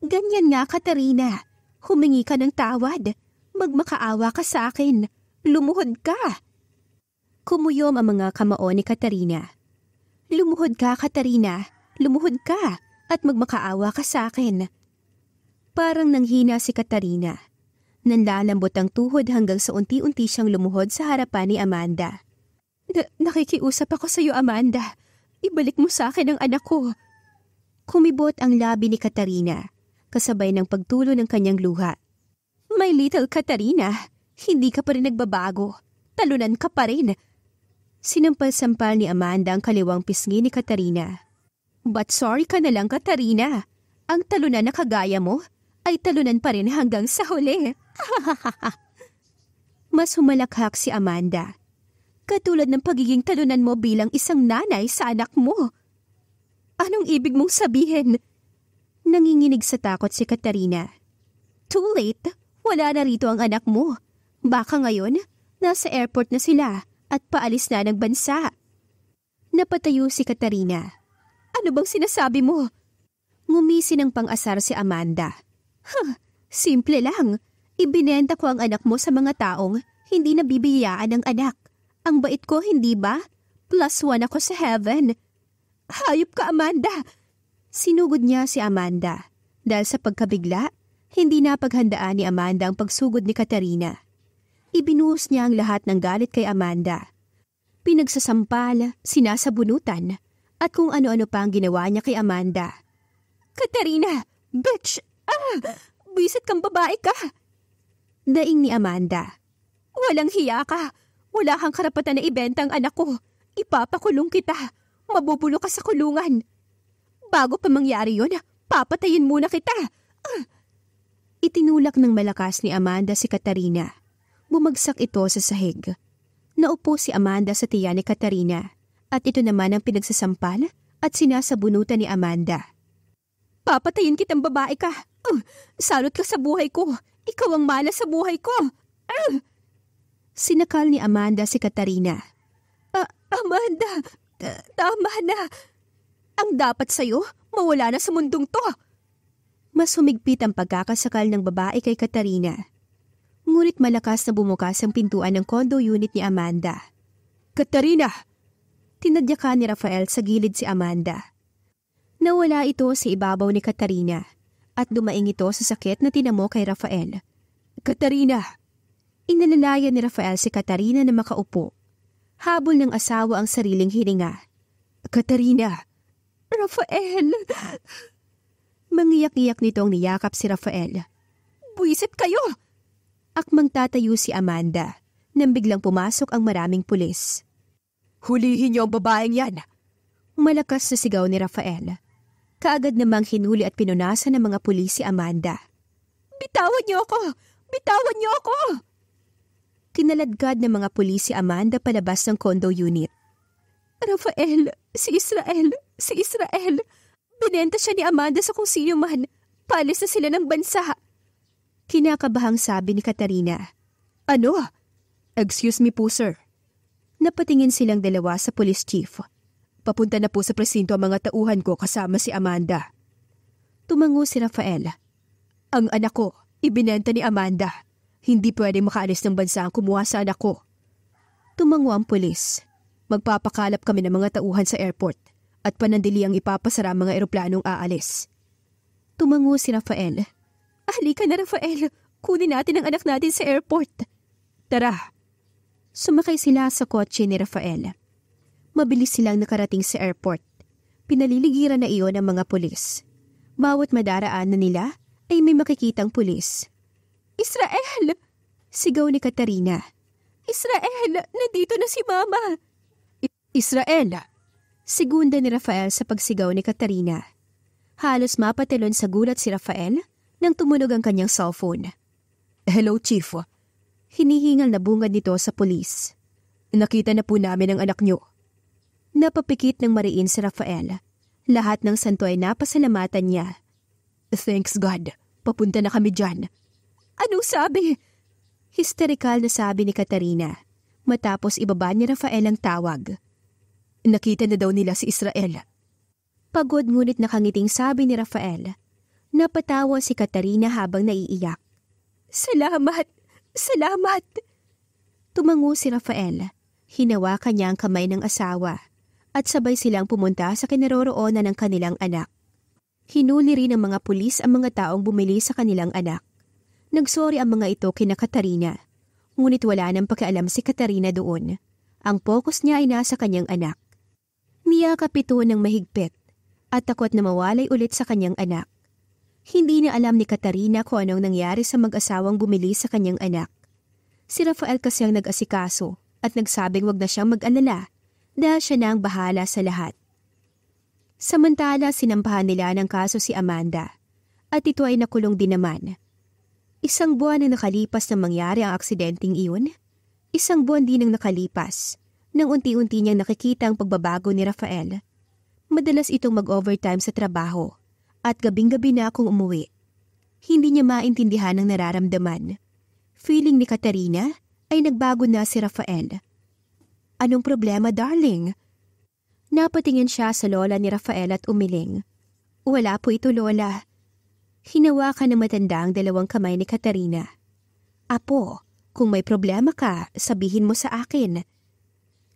Ganyan nga, Katarina. Humingi ka ng tawad. Magmakaawa ka sa akin. Lumuhod ka. Kumuyom ang mga kamao ni Katarina. Lumuhod ka, Katarina. Lumuhod ka at magmakaawa ka sa akin. Parang nanghina si Katarina. Nanlalambot ang tuhod hanggang sa unti-unti siyang lumuhod sa harapan ni Amanda. Na nakikiusap ako sa iyo, Amanda. Ibalik mo sa akin ang anak ko. Kumibot ang labi ni Katarina kasabay ng pagtulo ng kanyang luha. My little Katarina, hindi ka pa rin nagbabago. Talunan ka pa rin. Sinampal-sampal ni Amanda ang kaliwang pisngi ni Katarina. But sorry ka na lang, Katarina. Ang talunan na kagaya mo ay talunan pa rin hanggang sa huli. Mas humalakhak si Amanda. Katulad ng pagiging talunan mo bilang isang nanay sa anak mo. Anong ibig mong sabihin? Nanginginig sa takot si Katarina. Too late! Wala na rito ang anak mo. Baka ngayon, nasa airport na sila at paalis na ng bansa. Napatayo si Katarina. Ano bang sinasabi mo? Ngumisi ng pang-asar si Amanda. Huh, simple lang. Ibinenta ko ang anak mo sa mga taong hindi nabibiyaan ng anak. Ang bait ko, hindi ba? Plus one ako sa heaven. Hayop ka, Amanda! Sinugod niya si Amanda dahil sa pagkabigla, hindi napaghandaan ni Amanda ang pagsugod ni Katarina. Ibinuhos niya ang lahat ng galit kay Amanda. Pinagsasampal, sinasabunutan, at kung ano-ano pa ang ginawa niya kay Amanda. Katarina! Bitch! Ah! Bisit kang babae ka! Daing ni Amanda. Walang hiya ka! Wala kang karapatan na ibenta ang anak ko! Ipapakulong kita! Mabubulo ka sa kulungan! Bago pa mangyari yun, papatayin muna kita. Itinulak ng malakas ni Amanda si Katarina. Bumagsak ito sa sahig. Naupo si Amanda sa tiyan ni Katarina at ito naman ang pinagsasampal at sinasabunutan ni Amanda. Papatayin kitang babae ka. Uh, salot ka sa buhay ko. Ikaw ang mala sa buhay ko. Uh. Sinakal ni Amanda si Katarina. Uh, Amanda, tama na. Ang dapat sa'yo, mawala na sa mundong to. Mas humigpit ang pagkakasakal ng babae kay Katarina. Ngunit malakas na bumukas ang pintuan ng condo unit ni Amanda. Katarina! Tinadya ka ni Rafael sa gilid si Amanda. Nawala ito sa ibabaw ni Katarina at dumaing ito sa sakit na tinamo kay Rafael. Katarina! Inalalayan ni Rafael si Katarina na makaupo. Habol ng asawa ang sariling hininga. Katarina! Rafael! Mangiyak-iyak nitong niyakap si Rafael. Buisit kayo! Akmang tatayo si Amanda nang biglang pumasok ang maraming pulis. Hulihin niyo ang babaeng yan! Malakas na sigaw ni Rafael. Kaagad namang hinuli at pinunasan ng mga pulis si Amanda. Bitawan niyo ako! Bitawan niyo ako! Kinaladkad ng mga pulis si Amanda palabas ng condo unit. Rafael, si Israel, si Israel. Binenta siya ni Amanda sa kung sino man. Palis na sila ng bansa. Kinakabahang sabi ni Katarina. Ano? Excuse me po, sir. Napatingin silang dalawa sa police chief. Papunta na po sa presinto ang mga tauhan ko kasama si Amanda. Tumango si Rafael. Ang anak ko, ibinenta ni Amanda. Hindi pwede makaalis ng bansa ang kumuha sa anak ko. Tumango ang pulis. Magpapakalap kami ng mga tauhan sa airport at panandili ang ipapasara mga eroplanong aalis. Tumango si Rafael. Halika na Rafael, kunin natin ang anak natin sa airport. Tara! Sumakay sila sa kotse ni Rafael. Mabilis silang nakarating sa airport. Pinaliligiran na iyon ang mga pulis. Bawat madaraan na nila ay may makikitang pulis. Israel! Sigaw ni Katarina. Israel! Nandito na si Mama! Israel! Segunda ni Rafael sa pagsigaw ni Katarina. Halos mapatilon sa gulat si Rafael nang tumunog ang kanyang cellphone. Hello, Chief. Hinihingal na bungad nito sa polis. Nakita na po namin ang anak niyo. Napapikit ng mariin si Rafael. Lahat ng santo ay napasalamatan niya. Thanks God, papunta na kami dyan. Anong sabi? Histerikal na sabi ni Katarina matapos ibaba ni Rafael ang tawag. Nakita na daw nila si Israel. Pagod ngunit nakangiting sabi ni Rafael. Napatawa si Katarina habang naiiyak. Salamat! Salamat! Tumango si Rafael. Hinawakan niya ang kamay ng asawa at sabay silang pumunta sa kinaroroonan ng kanilang anak. Hinuli rin ng mga pulis ang mga taong bumili sa kanilang anak. Nagsorry ang mga ito kina Katarina. Ngunit wala nang pakialam si Katarina doon. Ang focus niya ay nasa kanyang anak. Niyakap ito ng mahigpit at takot na mawalay ulit sa kanyang anak. Hindi na alam ni Katarina kung anong nangyari sa mag-asawang bumili sa kanyang anak. Si Rafael kasi ang nag-asikaso at nagsabing wag na siyang mag-alala dahil siya na ang bahala sa lahat. Samantala sinampahan nila ng kaso si Amanda at ito ay nakulong din naman. Isang buwan na nakalipas na mangyari ang aksidenteng iyon. Isang buwan din ang nakalipas nang unti-unti niyang nakikita ang pagbabago ni Rafael. Madalas itong mag-overtime sa trabaho at gabing-gabi na akong umuwi. Hindi niya maintindihan ang nararamdaman. Feeling ni Katarina ay nagbago na si Rafael. Anong problema, darling? Napatingin siya sa lola ni Rafael at umiling. Wala po ito, lola. Hinawakan ng matanda ang dalawang kamay ni Katarina. Apo, kung may problema ka, sabihin mo sa akin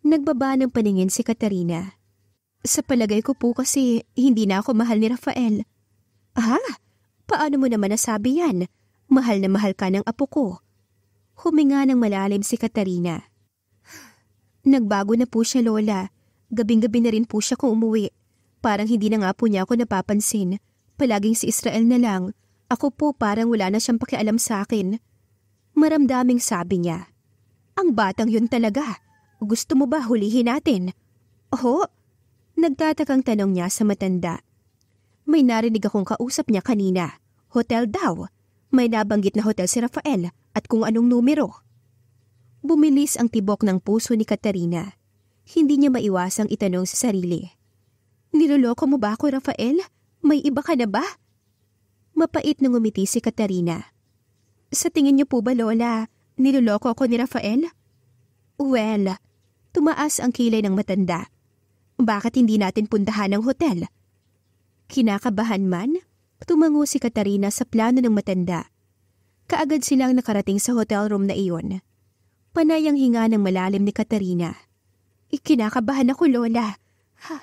Nagbaba ng paningin si Katarina. Sa palagay ko po kasi hindi na ako mahal ni Rafael. Ah, Paano mo naman nasabi yan? Mahal na mahal ka ng apo ko. Huminga ng malalim si Katarina. Nagbago na po siya, Lola. Gabing-gabi na rin po siya kung umuwi. Parang hindi na nga po niya ako napapansin. Palaging si Israel na lang. Ako po parang wala na siyang pakialam sa akin. Maramdaming sabi niya. Ang batang yun talaga. Gusto mo ba hulihin natin? Oho? Nagtatakang tanong niya sa matanda. May narinig akong kausap niya kanina. Hotel daw. May nabanggit na hotel si Rafael at kung anong numero. Bumilis ang tibok ng puso ni Katarina. Hindi niya maiwasang itanong sa sarili. Niloloko mo ba ako, Rafael? May iba ka na ba? Mapait na ngumiti si Katarina. Sa tingin niyo po ba, Lola, niloloko ako ni Rafael? Well, Tumaas ang kilay ng matanda. Bakit hindi natin puntahan ang hotel? Kinakabahan man, tumango si Katarina sa plano ng matanda. Kaagad silang nakarating sa hotel room na iyon. Panay ang hinga ng malalim ni Katarina. Ikinakabahan ako, Lola. Ha?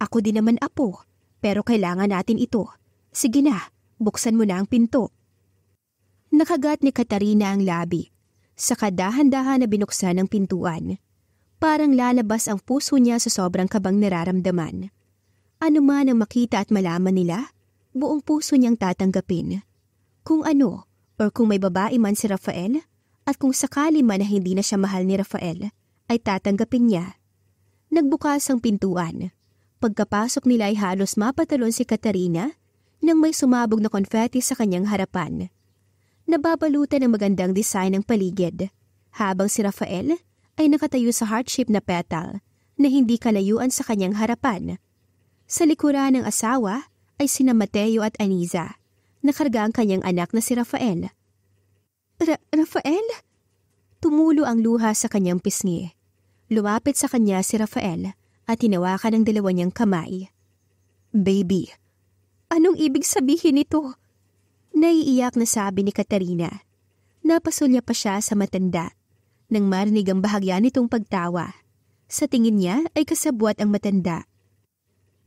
Ako din naman apo, pero kailangan natin ito. Sige na, buksan mo na ang pinto. Nakagat ni Katarina ang labi, sa kadahan dahan na binuksan ng pintuan. Parang lalabas ang puso niya sa sobrang kabang nararamdaman. Ano man ang makita at malaman nila, buong puso niyang tatanggapin. Kung ano, or kung may babae man si Rafael, at kung sakali man na hindi na siya mahal ni Rafael, ay tatanggapin niya. Nagbukas ang pintuan. Pagkapasok nila ay halos mapatalon si Katarina nang may sumabog na konfetti sa kanyang harapan. Nababalutan ng magandang design ng paligid, habang si Rafael ay nakatayo sa heart-shaped na petal na hindi kalayuan sa kanyang harapan. Sa likuran ng asawa ay sina Mateo at Aniza. Nakarga ang kanyang anak na si Rafael. Ra- Rafael? Tumulo ang luha sa kanyang pisngi. Lumapit sa kanya si Rafael at tinawakan ang dalawa niyang kamay. Baby, anong ibig sabihin nito? Naiiyak na sabi ni Katarina. Napasulya pa siya sa matanda nang marinig ang bahagya nitong pagtawa. Sa tingin niya ay kasabwat ang matanda.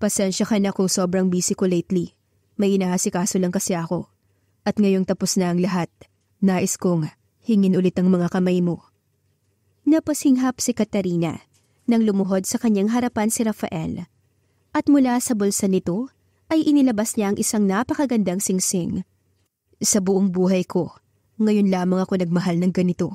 Pasensya ka na kung sobrang busy ko lately. May inaasikaso lang kasi ako. At ngayong tapos na ang lahat, nais kong hingin ulit ang mga kamay mo. Napasinghap si Katarina nang lumuhod sa kanyang harapan si Rafael. At mula sa bulsa nito ay inilabas niya ang isang napakagandang singsing. Sa buong buhay ko, ngayon lamang ako nagmahal ng ganito.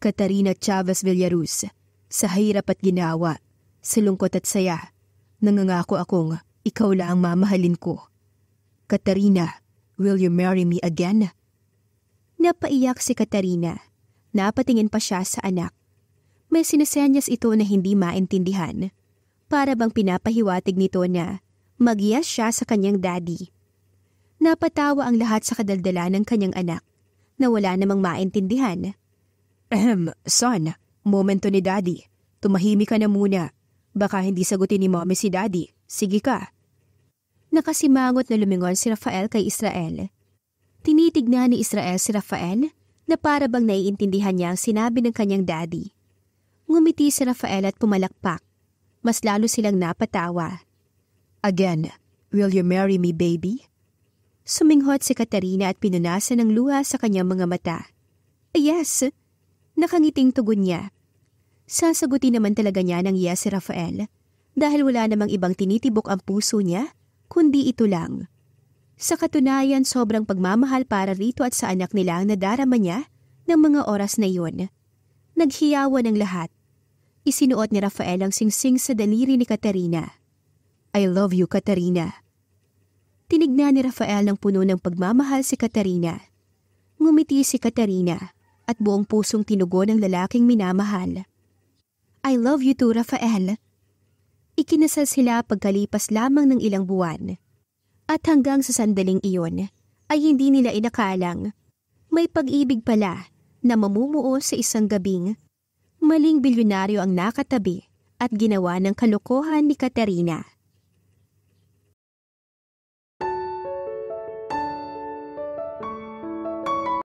Katarina Chavez Villaruz, sa hirap at ginawa, sa lungkot at saya, nangangako akong ikaw la ang mamahalin ko. Katarina, will you marry me again? Napaiyak si Katarina. Napatingin pa siya sa anak. May sinesenyas ito na hindi maintindihan. Para bang pinapahiwatig nito na mag -yes siya sa kanyang daddy. Napatawa ang lahat sa kadaldala ng kanyang anak na wala namang maintindihan Ahem, son, momento ni daddy. Tumahimik ka na muna. Baka hindi sagutin ni mommy si daddy. Sige ka. Nakasimangot na lumingon si Rafael kay Israel. Tinitignan ni Israel si Rafael na para bang naiintindihan niya ang sinabi ng kanyang daddy. Ngumiti si Rafael at pumalakpak. Mas lalo silang napatawa. Again, will you marry me, baby? Suminghot si Katarina at pinunasan ng luha sa kanyang mga mata. Yes, Nakangiting tugon niya. Sasagutin naman talaga niya ng yes si Rafael dahil wala namang ibang tinitibok ang puso niya, kundi ito lang. Sa katunayan, sobrang pagmamahal para rito at sa anak nila ang nadarama niya ng mga oras na iyon. Naghiyawan ng lahat. Isinuot ni Rafael ang singsing sa daliri ni Katarina. I love you, Katarina. Tinignan ni Rafael ng puno ng pagmamahal si Katarina. Ngumiti si Katarina at buong pusong tinugo ng lalaking minamahal. I love you too, Rafael. Ikinasal sila pagkalipas lamang ng ilang buwan. At hanggang sa sandaling iyon, ay hindi nila inakalang. May pag-ibig pala na mamumuo sa isang gabing. Maling bilyonaryo ang nakatabi at ginawa ng kalokohan ni Katerina.